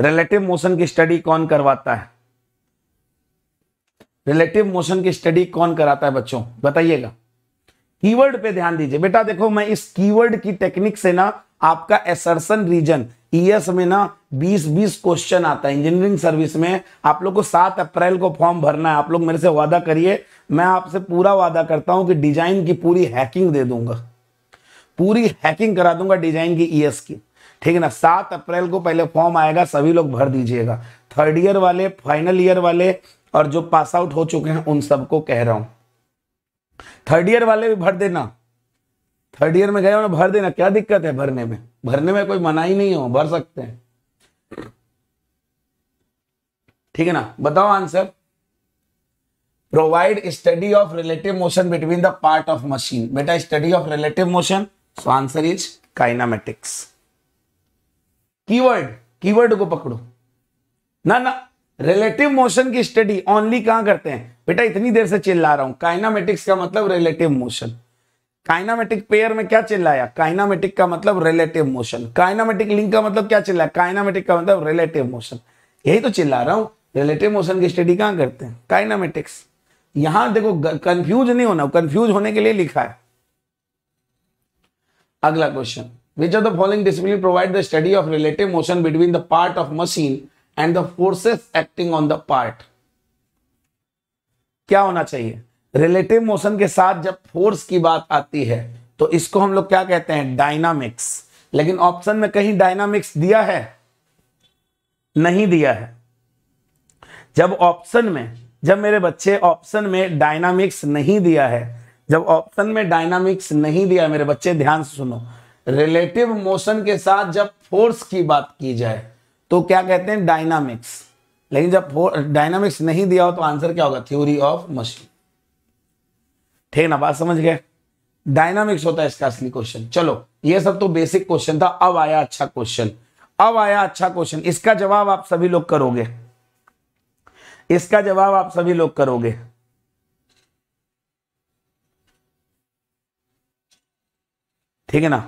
relative motion की स्टडी कौन करवाता है रिलेटिव मोशन की स्टडी कौन कराता है बच्चों बताइएगा कीवर्ड पे ध्यान दीजिए बेटा देखो मैं इस कीवर्ड की टेक्निक से ना आपका एसर्सन रीजन ईएस में ना बीस बीस क्वेश्चन आता है इंजीनियरिंग सर्विस में आप लोग को सात अप्रैल को फॉर्म भरना है आप लोग मेरे से वादा करिए मैं आपसे पूरा वादा करता हूं कि डिजाइन की पूरी हैकिंग दे दूंगा पूरी हैकिंग करा दूंगा डिजाइन की ईएस की ठीक है ना सात अप्रैल को पहले फॉर्म आएगा सभी लोग भर दीजिएगा थर्ड ईयर वाले फाइनल ईयर वाले और जो पास आउट हो चुके हैं उन सबको कह रहा हूं थर्ड ईयर वाले भी भर देना थर्ड ईयर में गए भर देना क्या दिक्कत है भरने में भरने में कोई मना ही नहीं हो भर सकते हैं ठीक है ना बताओ answer provide study of relative motion between the part of machine बेटा study of relative motion so answer is kinematics keyword keyword को पकड़ो ना ना रिलेटिव मोशन की स्टडी ओनली कहां करते हैं बेटा इतनी देर से चिल्ला रहा हूं काइनामेटिक्स का मतलब रिलेटिव मोशन काइनामेटिक पेयर में क्या चिल्लाया काइनामेटिक का मतलब रिलेटिव मोशन काइनामेटिक लिंक का मतलब क्या चिल्लाया काइनामेटिक का मतलब रिलेटिव मोशन यही तो चिल्ला रहा हूं रिलेटिव मोशन की स्टडी कहां करते हैं काइनामेटिक्स यहां देखो कंफ्यूज नहीं होना कंफ्यूज होने के लिए लिखा है अगला question which of the following discipline provide the study of relative motion between the part of machine and the forces acting on the part क्या होना चाहिए रिलेटिव मोशन के साथ जब फोर्स की बात आती है तो इसको हम लोग क्या कहते हैं डायनामिक्स लेकिन ऑप्शन में कहीं डायनामिक्स दिया है नहीं दिया है जब ऑप्शन में जब मेरे बच्चे ऑप्शन में डायनामिक्स नहीं दिया है जब ऑप्शन में डायनामिक्स नहीं दिया मेरे बच्चे ध्यान से सुनो रिलेटिव मोशन के साथ जब फोर्स की बात की जाए तो क्या कहते हैं डायनामिक्स लेकिन जब डायनामिक्स नहीं दिया हो तो आंसर क्या होगा थ्योरी ऑफ मशीन ठीक ना बात समझ गए डायनामिक्स होता है इसका असली क्वेश्चन चलो ये सब तो बेसिक क्वेश्चन था अब आया अच्छा क्वेश्चन अब आया अच्छा क्वेश्चन इसका जवाब आप सभी लोग करोगे इसका जवाब आप सभी लोग करोगे ठीक है ना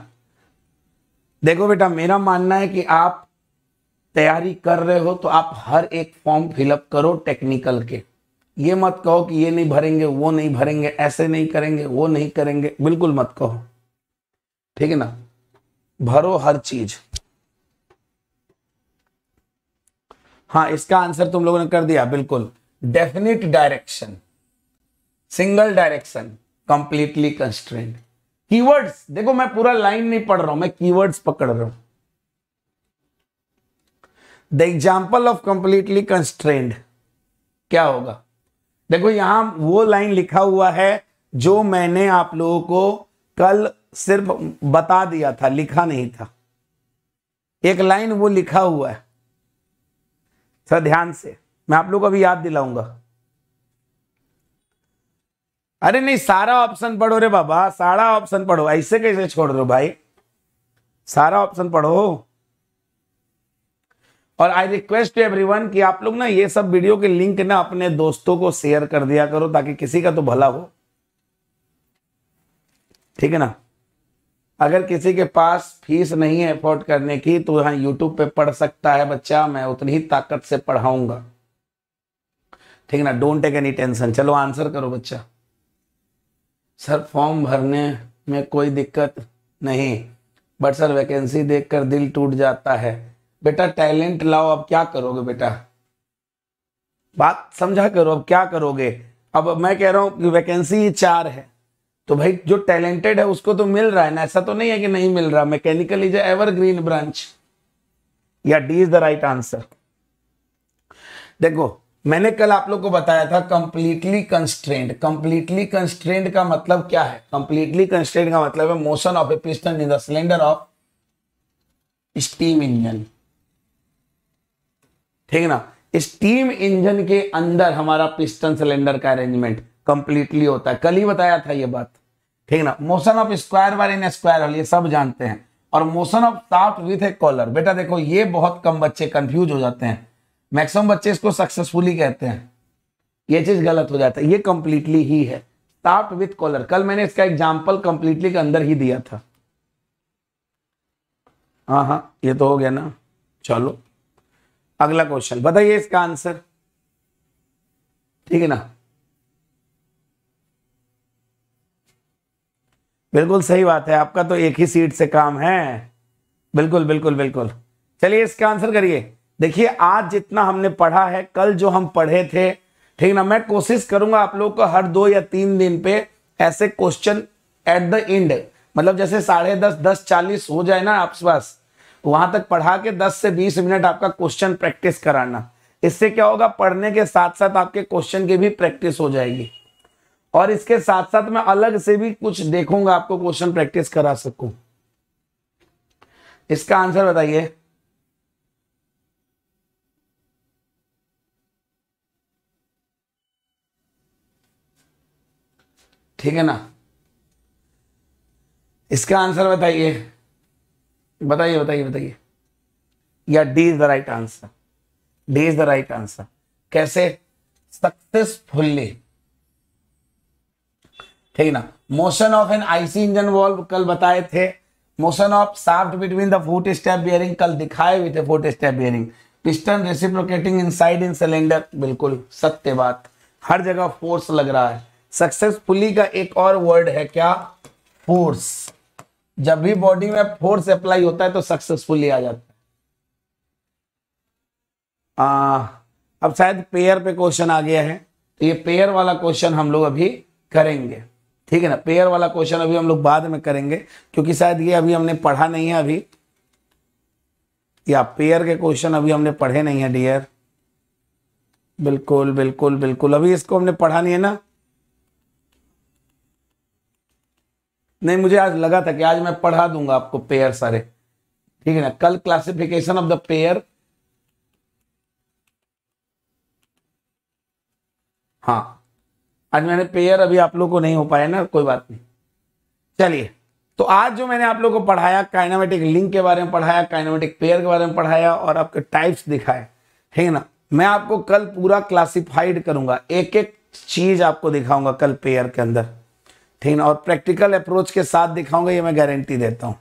देखो बेटा मेरा मानना है कि आप तैयारी कर रहे हो तो आप हर एक फॉर्म फिलअप करो टेक्निकल के ये मत कहो कि ये नहीं भरेंगे वो नहीं भरेंगे ऐसे नहीं करेंगे वो नहीं करेंगे बिल्कुल मत कहो ठीक है ना भरो हर चीज हाँ इसका आंसर तुम लोगों ने कर दिया बिल्कुल definite direction single direction completely constrained keywords देखो मैं पूरा लाइन नहीं पढ़ रहा हूं मैं कीवर्ड्स पकड़ रहा हूं the example of completely constrained क्या होगा देखो यहां वो लाइन लिखा हुआ है जो मैंने आप लोगों को कल सिर्फ बता दिया था लिखा नहीं था एक लाइन वो लिखा हुआ है सर ध्यान से मैं आप लोग को अभी याद दिलाऊंगा अरे नहीं सारा ऑप्शन पढ़ो रे बाबा सारा ऑप्शन पढ़ो ऐसे कैसे छोड़ रहे हो भाई सारा ऑप्शन पढ़ो और आई रिक्वेस्ट टू एवरीवन कि आप लोग ना ये सब वीडियो के लिंक ना अपने दोस्तों को शेयर कर दिया करो ताकि किसी का तो भला हो ठीक है ना अगर किसी के पास फीस नहीं है अफोर्ड करने की तो हाँ यूट्यूब पे पढ़ सकता है बच्चा मैं उतनी ही ताकत से पढ़ाऊंगा ठीक है ना डोंट टेक एनी टेंशन चलो आंसर करो बच्चा सर फॉर्म भरने में कोई दिक्कत नहीं बट सर वैकेंसी देखकर दिल टूट जाता है बेटा टैलेंट लाओ अब क्या करोगे बेटा बात समझा करो अब क्या करोगे अब मैं कह रहा हूं वैकेंसी चार है तो भाई जो टैलेंटेड है उसको तो मिल रहा है ना ऐसा तो नहीं है कि नहीं मिल रहा मैकेनिकल इज एवरग्रीन ब्रांच या D is the right answer देखो मैंने कल आप लोग को बताया था कंप्लीटली कंस्ट्रेंड कंप्लीटली कंस्ट्रेंड का मतलब क्या है कंप्लीटली कंस्ट्रेंड का मतलब है motion of a piston in the cylinder of steam engine ठीक है ना स्टीम इंजन के अंदर हमारा पिस्टन सिलेंडर का अरेंजमेंट कंप्लीटली होता है कल ही बताया था ये बात ठीक है ना motion of square bar in square hole ये सब जानते हैं और motion of top with a collar बेटा देखो ये बहुत कम बच्चे कंफ्यूज हो जाते हैं मैक्सिमम बच्चे इसको सक्सेसफुली कहते हैं ये चीज गलत हो जाता है ये कंप्लीटली ही है टाप विथ कॉलर कल मैंने इसका एग्जाम्पल कंप्लीटली के अंदर ही दिया था हाँ हाँ ये तो हो गया ना चलो अगला क्वेश्चन बताइए इसका आंसर ठीक है ना बिल्कुल सही बात है आपका तो एक ही सीट से काम है बिल्कुल बिल्कुल बिल्कुल चलिए इसका आंसर करिए देखिए आज जितना हमने पढ़ा है कल जो हम पढ़े थे ठीक ना मैं कोशिश करूंगा आप लोग को हर दो या तीन दिन पे ऐसे क्वेश्चन एट द एंड मतलब जैसे साढ़े दस दस चालीस हो जाए ना आपके पास वहां तक पढ़ा के 10 से 20 मिनट आपका क्वेश्चन प्रैक्टिस कराना इससे क्या होगा पढ़ने के साथ साथ आपके क्वेश्चन की भी प्रैक्टिस हो जाएगी और इसके साथ साथ मैं अलग से भी कुछ देखूंगा आपको क्वेश्चन प्रैक्टिस करा सकू इसका आंसर बताइए ठीक है ना इसका आंसर बताइए बताइए बताइए बताइए या D is the right answer D is the right answer कैसे सक्सेसफुल्ली ठीक ना motion of an IC engine valve कल बताए थे motion of shaft between the foot step bearing कल दिखाए हुए थे foot step bearing piston reciprocating inside in cylinder बिल्कुल सत्य बात हर जगह फोर्स लग रहा है सक्सेसफुली का एक और वर्ड है क्या फोर्स जब भी बॉडी में फोर्स अप्लाई होता है तो सक्सेसफुली आ जाता है आ, अब शायद पेयर पे क्वेश्चन आ गया है तो ये पेयर वाला क्वेश्चन हम लोग अभी करेंगे ठीक है ना पेयर वाला क्वेश्चन अभी हम लोग बाद में करेंगे क्योंकि शायद ये अभी हमने पढ़ा नहीं है अभी या पेयर के क्वेश्चन अभी हमने पढ़े नहीं है डियर बिल्कुल बिल्कुल बिल्कुल अभी इसको हमने पढ़ा नहीं है ना नहीं मुझे आज लगा था कि आज मैं पढ़ा दूंगा आपको पेयर सारे ठीक है ना कल क्लासिफिकेशन ऑफ द पेयर हाँ आज मैंने पेयर अभी आप लोग को नहीं हो पाया ना कोई बात नहीं चलिए तो आज जो मैंने आप लोग को पढ़ाया काइनामेटिक लिंक के बारे में पढ़ाया काइनामेटिक पेयर के बारे में पढ़ाया और आपके टाइप्स दिखाए ठीक है ना मैं आपको कल पूरा क्लासिफाइड करूंगा एक एक चीज आपको दिखाऊंगा कल पेयर के अंदर ठीक ना और प्रैक्टिकल अप्रोच के साथ दिखाऊंगा ये मैं गारंटी देता हूं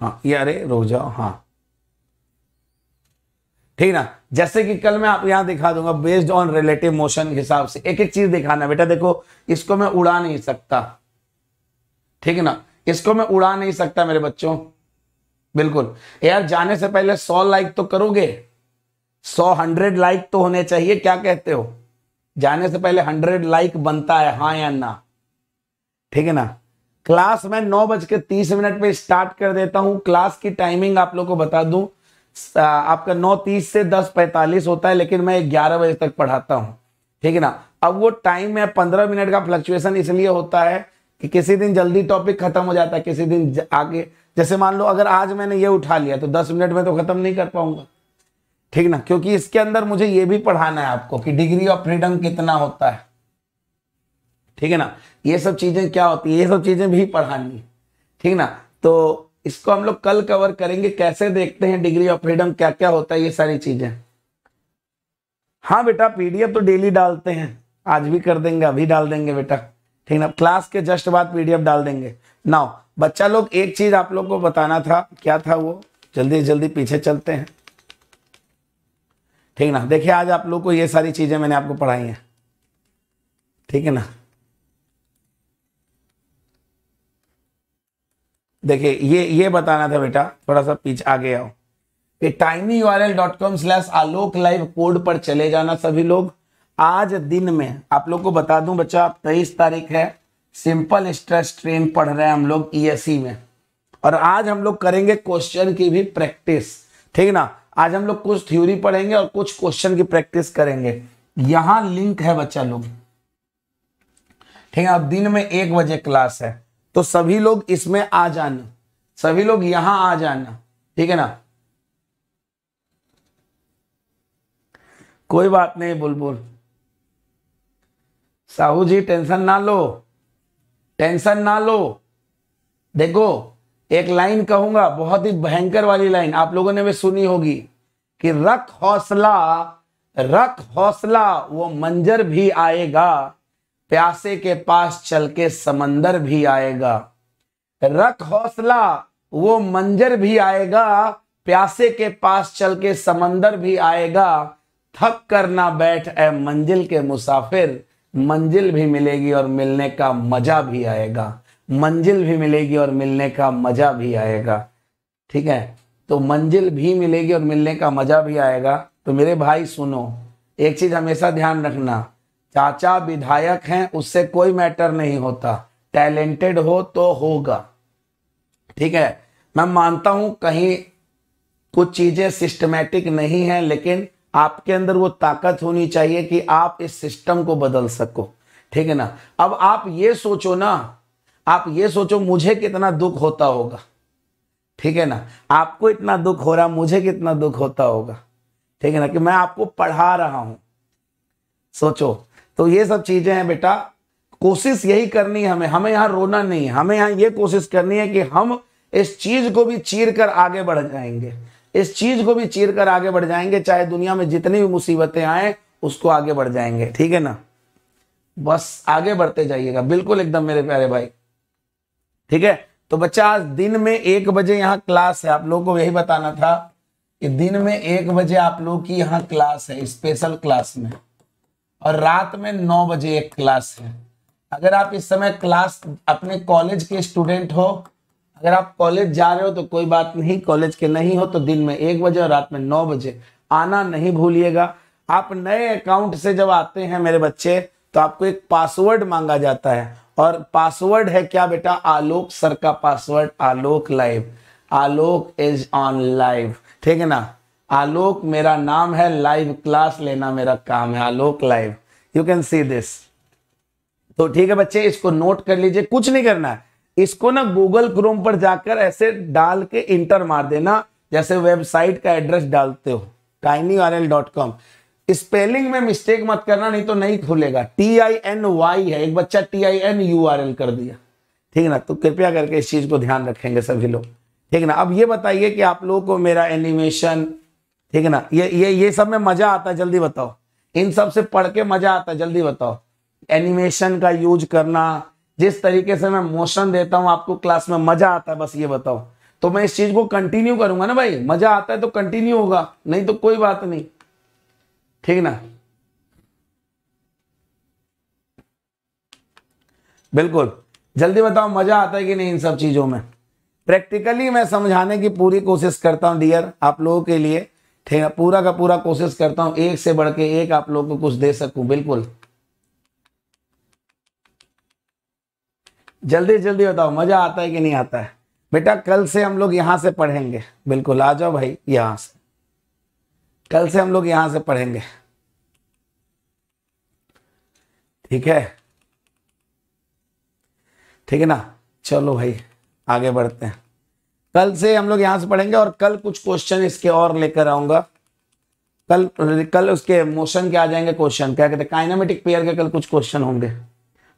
हाँ ये अरे रो जाओ हाँ ठीक ना जैसे कि कल मैं आप यहां दिखा दूंगा बेस्ड ऑन रिलेटिव मोशन के हिसाब से एक एक चीज दिखाना बेटा देखो इसको मैं उड़ा नहीं सकता ठीक है ना इसको मैं उड़ा नहीं सकता मेरे बच्चों बिल्कुल यार जाने से पहले सौ लाइक तो करोगे सौ हंड्रेड लाइक तो होने चाहिए क्या कहते हो जाने से पहले हंड्रेड लाइक बनता है हाँ या ना ठीक है ना क्लास में नौ बज के तीस मिनट पे स्टार्ट कर देता हूं क्लास की टाइमिंग आप लोग को बता दूं आपका नौ तीस से दस पैंतालीस होता है लेकिन मैं ग्यारह बजे तक पढ़ाता हूं ठीक है ना अब वो टाइम में पंद्रह मिनट का फ्लक्चुएशन इसलिए होता है कि किसी दिन जल्दी टॉपिक खत्म हो जाता है किसी दिन आगे जैसे मान लो अगर आज मैंने ये उठा लिया तो दस मिनट में तो खत्म नहीं कर पाऊंगा ठीक ना क्योंकि इसके अंदर मुझे ये भी पढ़ाना है आपको कि डिग्री ऑफ फ्रीडम कितना होता है ठीक है ना ये सब चीजें क्या होती है ये सब चीजें भी पढ़ानी ठीक ना तो इसको हम लोग कल कवर करेंगे कैसे देखते हैं डिग्री ऑफ फ्रीडम क्या क्या होता है ये सारी चीजें हाँ बेटा पीडीएफ तो डेली डालते हैं आज भी कर देंगे अभी डाल देंगे बेटा ठीक ना क्लास के जस्ट बाद पीडीएफ डाल देंगे नाउ बच्चा लोग एक चीज आप लोग को बताना था क्या था वो जल्दी जल्दी पीछे चलते हैं ठीक ना देखिए आज आप लोग को ये सारी चीज़ें मैंने आपको पढ़ाई हैं ठीक है ना देखिए ये ये बताना था बेटा थोड़ा सा पीछे आगे आओ कि टाइमी u dot com slash Alok live code पर चले जाना सभी लोग आज दिन में आप लोग को बता दूं बच्चा आप तेईस तारीख है सिंपल स्ट्रेस ट्रेन पढ़ रहे हैं हम लोग ई e e में और आज हम लोग करेंगे क्वेश्चन की भी प्रैक्टिस ठीक ना आज हम लोग कुछ थ्योरी पढ़ेंगे और कुछ क्वेश्चन की प्रैक्टिस करेंगे यहां लिंक है बच्चा लोग ठीक है अब दिन में एक बजे क्लास है तो सभी लोग इसमें आ जाना सभी लोग यहां आ जाना ठीक है ना कोई बात नहीं बुलबुल साहू जी टेंशन ना लो टेंशन ना लो देखो एक लाइन कहूंगा बहुत ही भयंकर वाली लाइन आप लोगों ने भी सुनी होगी कि रख हौसला रख हौसला वो मंजर भी आएगा प्यासे के पास चल के समंदर भी आएगा रख हौसला वो मंजर भी आएगा प्यासे के पास चल के समंदर भी आएगा थक कर ना बैठ ए मंजिल के मुसाफिर मंजिल भी मिलेगी और मिलने का मजा भी आएगा मंजिल भी मिलेगी और मिलने का मज़ा भी आएगा ठीक है तो मंजिल भी मिलेगी और मिलने का मज़ा भी आएगा तो मेरे भाई सुनो एक चीज़ हमेशा ध्यान रखना चाचा विधायक हैं उससे कोई मैटर नहीं होता टैलेंटेड हो तो होगा ठीक है मैं मानता हूं कहीं कुछ चीज़ें सिस्टमेटिक नहीं है लेकिन आपके अंदर वो ताकत होनी चाहिए कि आप इस सिस्टम को बदल सको ठीक है ना अब आप ये सोचो ना आप ये सोचो मुझे कितना दुख होता होगा ठीक है ना आपको इतना दुख हो रहा मुझे कितना दुख होता होगा ठीक है ना कि मैं आपको पढ़ा रहा हूं सोचो तो ये सब चीजें हैं बेटा कोशिश यही करनी है हमें हमें यहां रोना नहीं है हमें यहां ये कोशिश करनी है कि हम इस चीज को भी चीर कर आगे बढ़ जाएंगे इस चीज को भी चीर कर आगे बढ़ जाएंगे चाहे दुनिया में जितनी भी मुसीबतें आए उसको आगे बढ़ जाएंगे ठीक है ना बस आगे बढ़ते जाइएगा बिल्कुल एकदम मेरे प्यारे भाई ठीक है तो बच्चा आज दिन में एक बजे यहाँ क्लास है आप लोगों को यही बताना था कि दिन में एक बजे आप लोग की यहाँ क्लास है स्पेशल क्लास में और रात में नौ बजे एक क्लास है अगर आप इस समय क्लास अपने कॉलेज के स्टूडेंट हो अगर आप कॉलेज जा रहे हो तो कोई बात नहीं कॉलेज के नहीं हो तो दिन में एक बजे और रात में नौ बजे आना नहीं भूलिएगा आप नए अकाउंट से जब आते हैं मेरे बच्चे तो आपको एक पासवर्ड मांगा जाता है और पासवर्ड है क्या बेटा आलोक सर का password Alok live Alok is on live ठीक है ना आलोक मेरा नाम है लाइव क्लास लेना मेरा काम है Alok live you can see this तो ठीक है बच्चे इसको नोट कर लीजिए कुछ नहीं करना है इसको ना गूगल क्रोम पर जाकर ऐसे डाल के इंटर मार देना जैसे वेबसाइट का एड्रेस डालते हो टाइनी स्पेलिंग में मिस्टेक मत करना नहीं तो नहीं खुलेगा टी आई एन वाई है एक बच्चा T I N U R L कर दिया ठीक है ना तो कृपया करके इस चीज को ध्यान रखेंगे सभी लोग ठीक है ना अब ये बताइए कि आप लोगों को मेरा एनिमेशन ठीक है ना ये ये ये सब में मजा आता है जल्दी बताओ इन सब से पढ़ के मजा आता है जल्दी बताओ एनिमेशन का यूज करना जिस तरीके से मैं मोशन देता हूँ आपको क्लास में मजा आता है बस ये बताओ तो मैं इस चीज को कंटिन्यू करूंगा ना भाई मजा आता है तो कंटिन्यू होगा नहीं तो कोई बात नहीं ठीक ना बिल्कुल जल्दी बताओ मजा आता है कि नहीं इन सब चीजों में प्रैक्टिकली मैं समझाने की पूरी कोशिश करता हूं डियर आप लोगों के लिए ठीक है पूरा का पूरा कोशिश करता हूं एक से बढ़ के एक आप लोगों को कुछ दे सकूं बिल्कुल जल्दी जल्दी बताओ मजा आता है कि नहीं आता है बेटा कल से हम लोग यहां से पढ़ेंगे बिल्कुल आ जाओ भाई यहां से कल से हम लोग यहां से पढ़ेंगे ठीक है ठीक है ना चलो भाई आगे बढ़ते हैं कल से हम लोग यहां से पढ़ेंगे और कल कुछ क्वेश्चन इसके और लेकर आऊंगा कल कल उसके मोशन के आ जाएंगे क्वेश्चन क्या कहते हैं काइनामेटिक पेयर के कल कुछ क्वेश्चन होंगे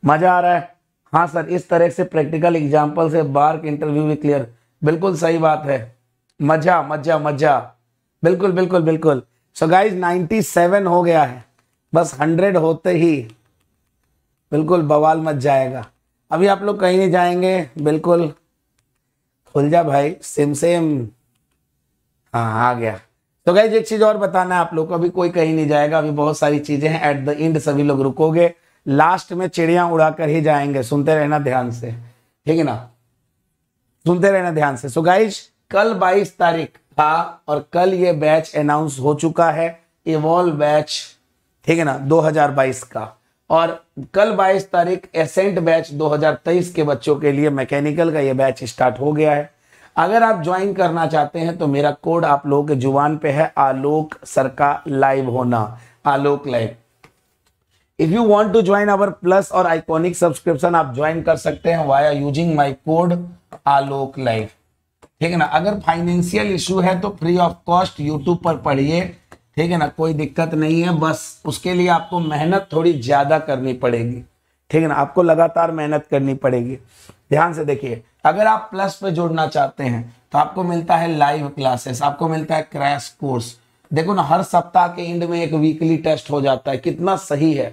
मजा आ रहा है हाँ सर इस तरह से प्रैक्टिकल एग्जाम्पल से बार के इंटरव्यू भी क्लियर बिल्कुल सही बात है मजा मजा मजा बिल्कुल बिल्कुल बिल्कुल सो गाइज 97 हो गया है बस 100 होते ही बिल्कुल बवाल मच जाएगा अभी आप लोग कहीं नहीं जाएंगे बिल्कुल खुल जा भाई सिम सेम हाँ आ गया तो गाइज एक चीज और बताना है आप लोग को अभी कोई कहीं नहीं जाएगा अभी बहुत सारी चीजें हैं एट द एंड सभी लोग रुकोगे लास्ट में चिड़िया उड़ाकर ही जाएंगे सुनते रहना ध्यान से ठीक है ना सुनते रहना ध्यान से सो गाइज कल 22 तारीख था और कल ये बैच अनाउंस हो चुका है इवॉल्व बैच ठीक है ना 2022 का और कल 22 तारीख एसेंट बैच 2023 के बच्चों के लिए मैकेनिकल का ये बैच स्टार्ट हो गया है अगर आप ज्वाइन करना चाहते हैं तो मेरा कोड आप लोगों के जुबान पे है आलोक सर का लाइव होना Alok live if you want to join our plus और आइकॉनिक सब्सक्रिप्शन आप ज्वाइन कर सकते हैं via using my code Alok live ठीक है ना अगर फाइनेंशियल इशू है तो फ्री ऑफ कॉस्ट यूट्यूब पर पढ़िए ठीक है ना कोई दिक्कत नहीं है बस उसके लिए आपको मेहनत थोड़ी ज़्यादा करनी पड़ेगी ठीक है ना आपको लगातार मेहनत करनी पड़ेगी ध्यान से देखिए अगर आप प्लस पे जुड़ना चाहते हैं तो आपको मिलता है लाइव क्लासेस आपको मिलता है क्रैश कोर्स देखो ना हर सप्ताह के एंड में एक वीकली टेस्ट हो जाता है कितना सही है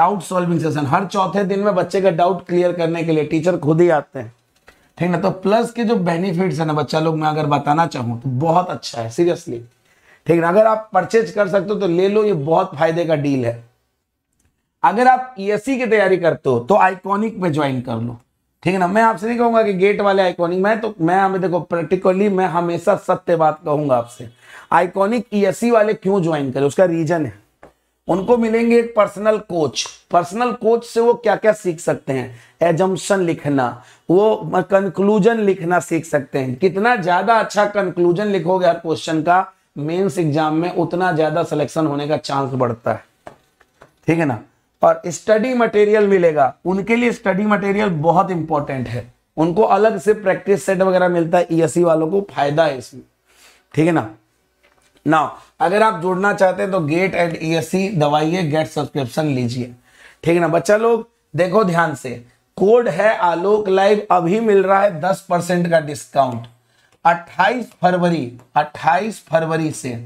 डाउट सॉल्विंग सेशन हर चौथे दिन में बच्चे का डाउट क्लियर करने के लिए टीचर खुद ही आते हैं ठीक ना तो प्लस के जो बेनिफिट्स है ना बच्चा लोग मैं अगर बताना चाहूँ तो बहुत अच्छा है सीरियसली ठीक ना अगर आप परचेज कर सकते हो तो ले लो ये बहुत फायदे का डील है अगर आप ईएससी e की तैयारी करते हो तो आइकॉनिक में ज्वाइन कर लो ठीक है ना मैं आपसे नहीं कहूंगा कि गेट वाले आइकॉनिक में तो मैं हमें देखो प्रैक्टिकली मैं हमेशा सत्य बात कहूंगा आपसे आइकॉनिक ईएससी e वाले क्यों ज्वाइन करें उसका रीजन है उनको मिलेंगे एक पर्सनल कोच पर्सनल कोच से वो क्या क्या सीख सकते हैं एजम्पन लिखना वो कंक्लूजन लिखना सीख सकते हैं कितना ज्यादा अच्छा कंक्लूजन लिखोगे हर क्वेश्चन का मेंस एग्जाम में उतना ज्यादा सिलेक्शन होने का चांस बढ़ता है ठीक है ना और स्टडी मटेरियल मिलेगा उनके लिए स्टडी मटेरियल बहुत इंपॉर्टेंट है उनको अलग से प्रैक्टिस सेट वगैरह मिलता है ई e e वालों को फायदा है इसमें ठीक है ना नाउ अगर आप जुड़ना चाहते हैं तो गेट एंड ई दवाइए गेट सब्सक्रिप्शन लीजिए ठीक है ना बच्चा लोग देखो ध्यान से कोड है आलोक लाइव अभी मिल रहा है दस परसेंट का डिस्काउंट अट्ठाईस फरवरी अट्ठाईस फरवरी से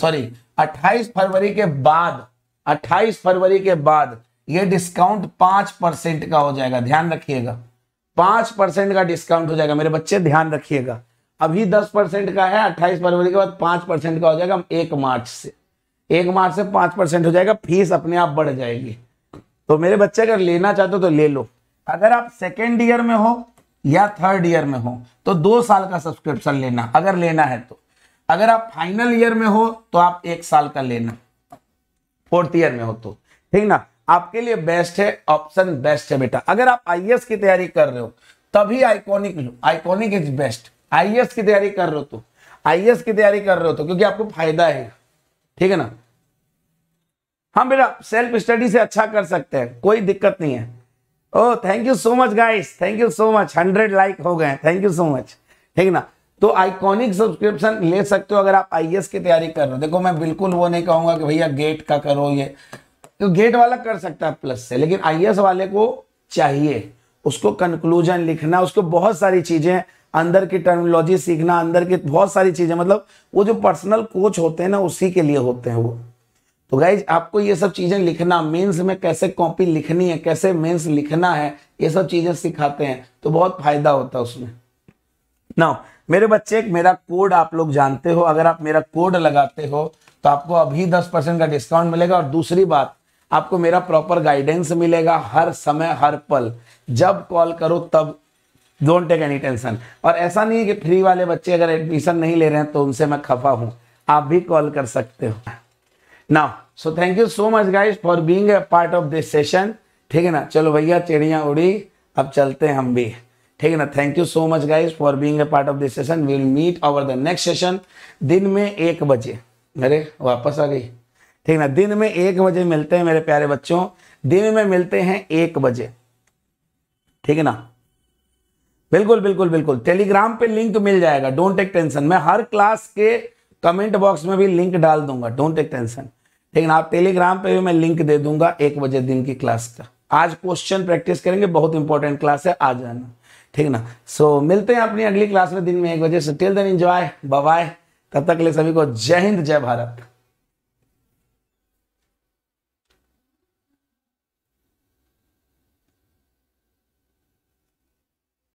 सॉरी अट्ठाईस फरवरी के बाद अट्ठाईस फरवरी के बाद यह डिस्काउंट पांच परसेंट का हो जाएगा ध्यान रखिएगा पांच परसेंट का डिस्काउंट हो जाएगा मेरे बच्चे ध्यान रखिएगा अभी दस परसेंट का है अट्ठाईस फरवरी के बाद पांच परसेंट का हो जाएगा एक मार्च से एक मार्च से पांच परसेंट हो जाएगा फीस अपने आप बढ़ जाएगी तो मेरे बच्चे अगर लेना चाहते हो तो ले लो अगर आप सेकेंड ईयर में हो या थर्ड ईयर में हो तो दो साल का सब्सक्रिप्शन लेना अगर लेना है तो अगर आप फाइनल ईयर में हो तो आप एक साल का लेना फोर्थ ईयर में हो तो ठीक ना आपके लिए बेस्ट है ऑप्शन बेस्ट है बेटा अगर आप आईएएस की तैयारी कर रहे हो तभी आइकॉनिक लो आइकॉनिक इज बेस्ट आई की तैयारी कर रहे हो तो आई की तैयारी कर रहे हो तो क्योंकि आपको फायदा है ठीक है ना हाँ बेटा सेल्फ स्टडी से अच्छा कर सकते हैं कोई दिक्कत नहीं है oh thank you so much guys thank you so much hundred like हो गए थैंक यू सो मच ठीक ना तो आइकॉनिक सब्सक्रिप्शन ले सकते हो अगर आप आई की तैयारी कर रहे हो देखो मैं बिल्कुल वो नहीं कहूंगा कि भैया गेट का करो ये तो गेट वाला कर सकता है प्लस से लेकिन आई वाले को चाहिए उसको कंक्लूजन लिखना उसको बहुत सारी चीजें अंदर की टर्मिनोलॉजी सीखना अंदर की बहुत सारी चीज़ें मतलब वो जो पर्सनल कोच होते हैं ना उसी के लिए होते हैं वो तो गाइज आपको ये सब चीज़ें लिखना मेंस में कैसे कॉपी लिखनी है कैसे मेंस लिखना है ये सब चीज़ें सिखाते हैं तो बहुत फायदा होता है उसमें ना मेरे बच्चे मेरा कोड आप लोग जानते हो अगर आप मेरा कोड लगाते हो तो आपको अभी दस परसेंट का डिस्काउंट मिलेगा और दूसरी बात आपको मेरा प्रॉपर गाइडेंस मिलेगा हर समय हर पल जब कॉल करो तब डोंट टेक एनी टेंशन और ऐसा नहीं है कि फ्री वाले बच्चे अगर एडमिशन नहीं ले रहे हैं तो उनसे मैं खफा हूं आप भी कॉल कर सकते हो now so thank you so much guys for being a part of this session ठीक है ना चलो भैया चिड़िया उड़ी अब चलते हैं हम भी ठीक है ना thank you so much guys for being a part of this session will meet over the next session दिन में एक बजे अरे वापस आ गई ठीक ना दिन में एक बजे मिलते हैं मेरे प्यारे बच्चों दिन में मिलते हैं एक बजे ठीक है ना बिल्कुल बिल्कुल बिल्कुल टेलीग्राम पे लिंक तो मिल जाएगा डोंट टेक टेंशन मैं हर क्लास के कमेंट बॉक्स में भी लिंक डाल दूंगा डोंट टेक टेंशन लेकिन आप टेलीग्राम पे भी मैं लिंक दे दूंगा एक बजे दिन की क्लास का आज क्वेश्चन प्रैक्टिस करेंगे बहुत इंपॉर्टेंट क्लास है आ जाना ठीक ना सो so, मिलते हैं अपनी अगली क्लास में दिन में एक बजे से टिल देन एंजॉय बाय तब तक के लिए सभी को जय हिंद जय भारत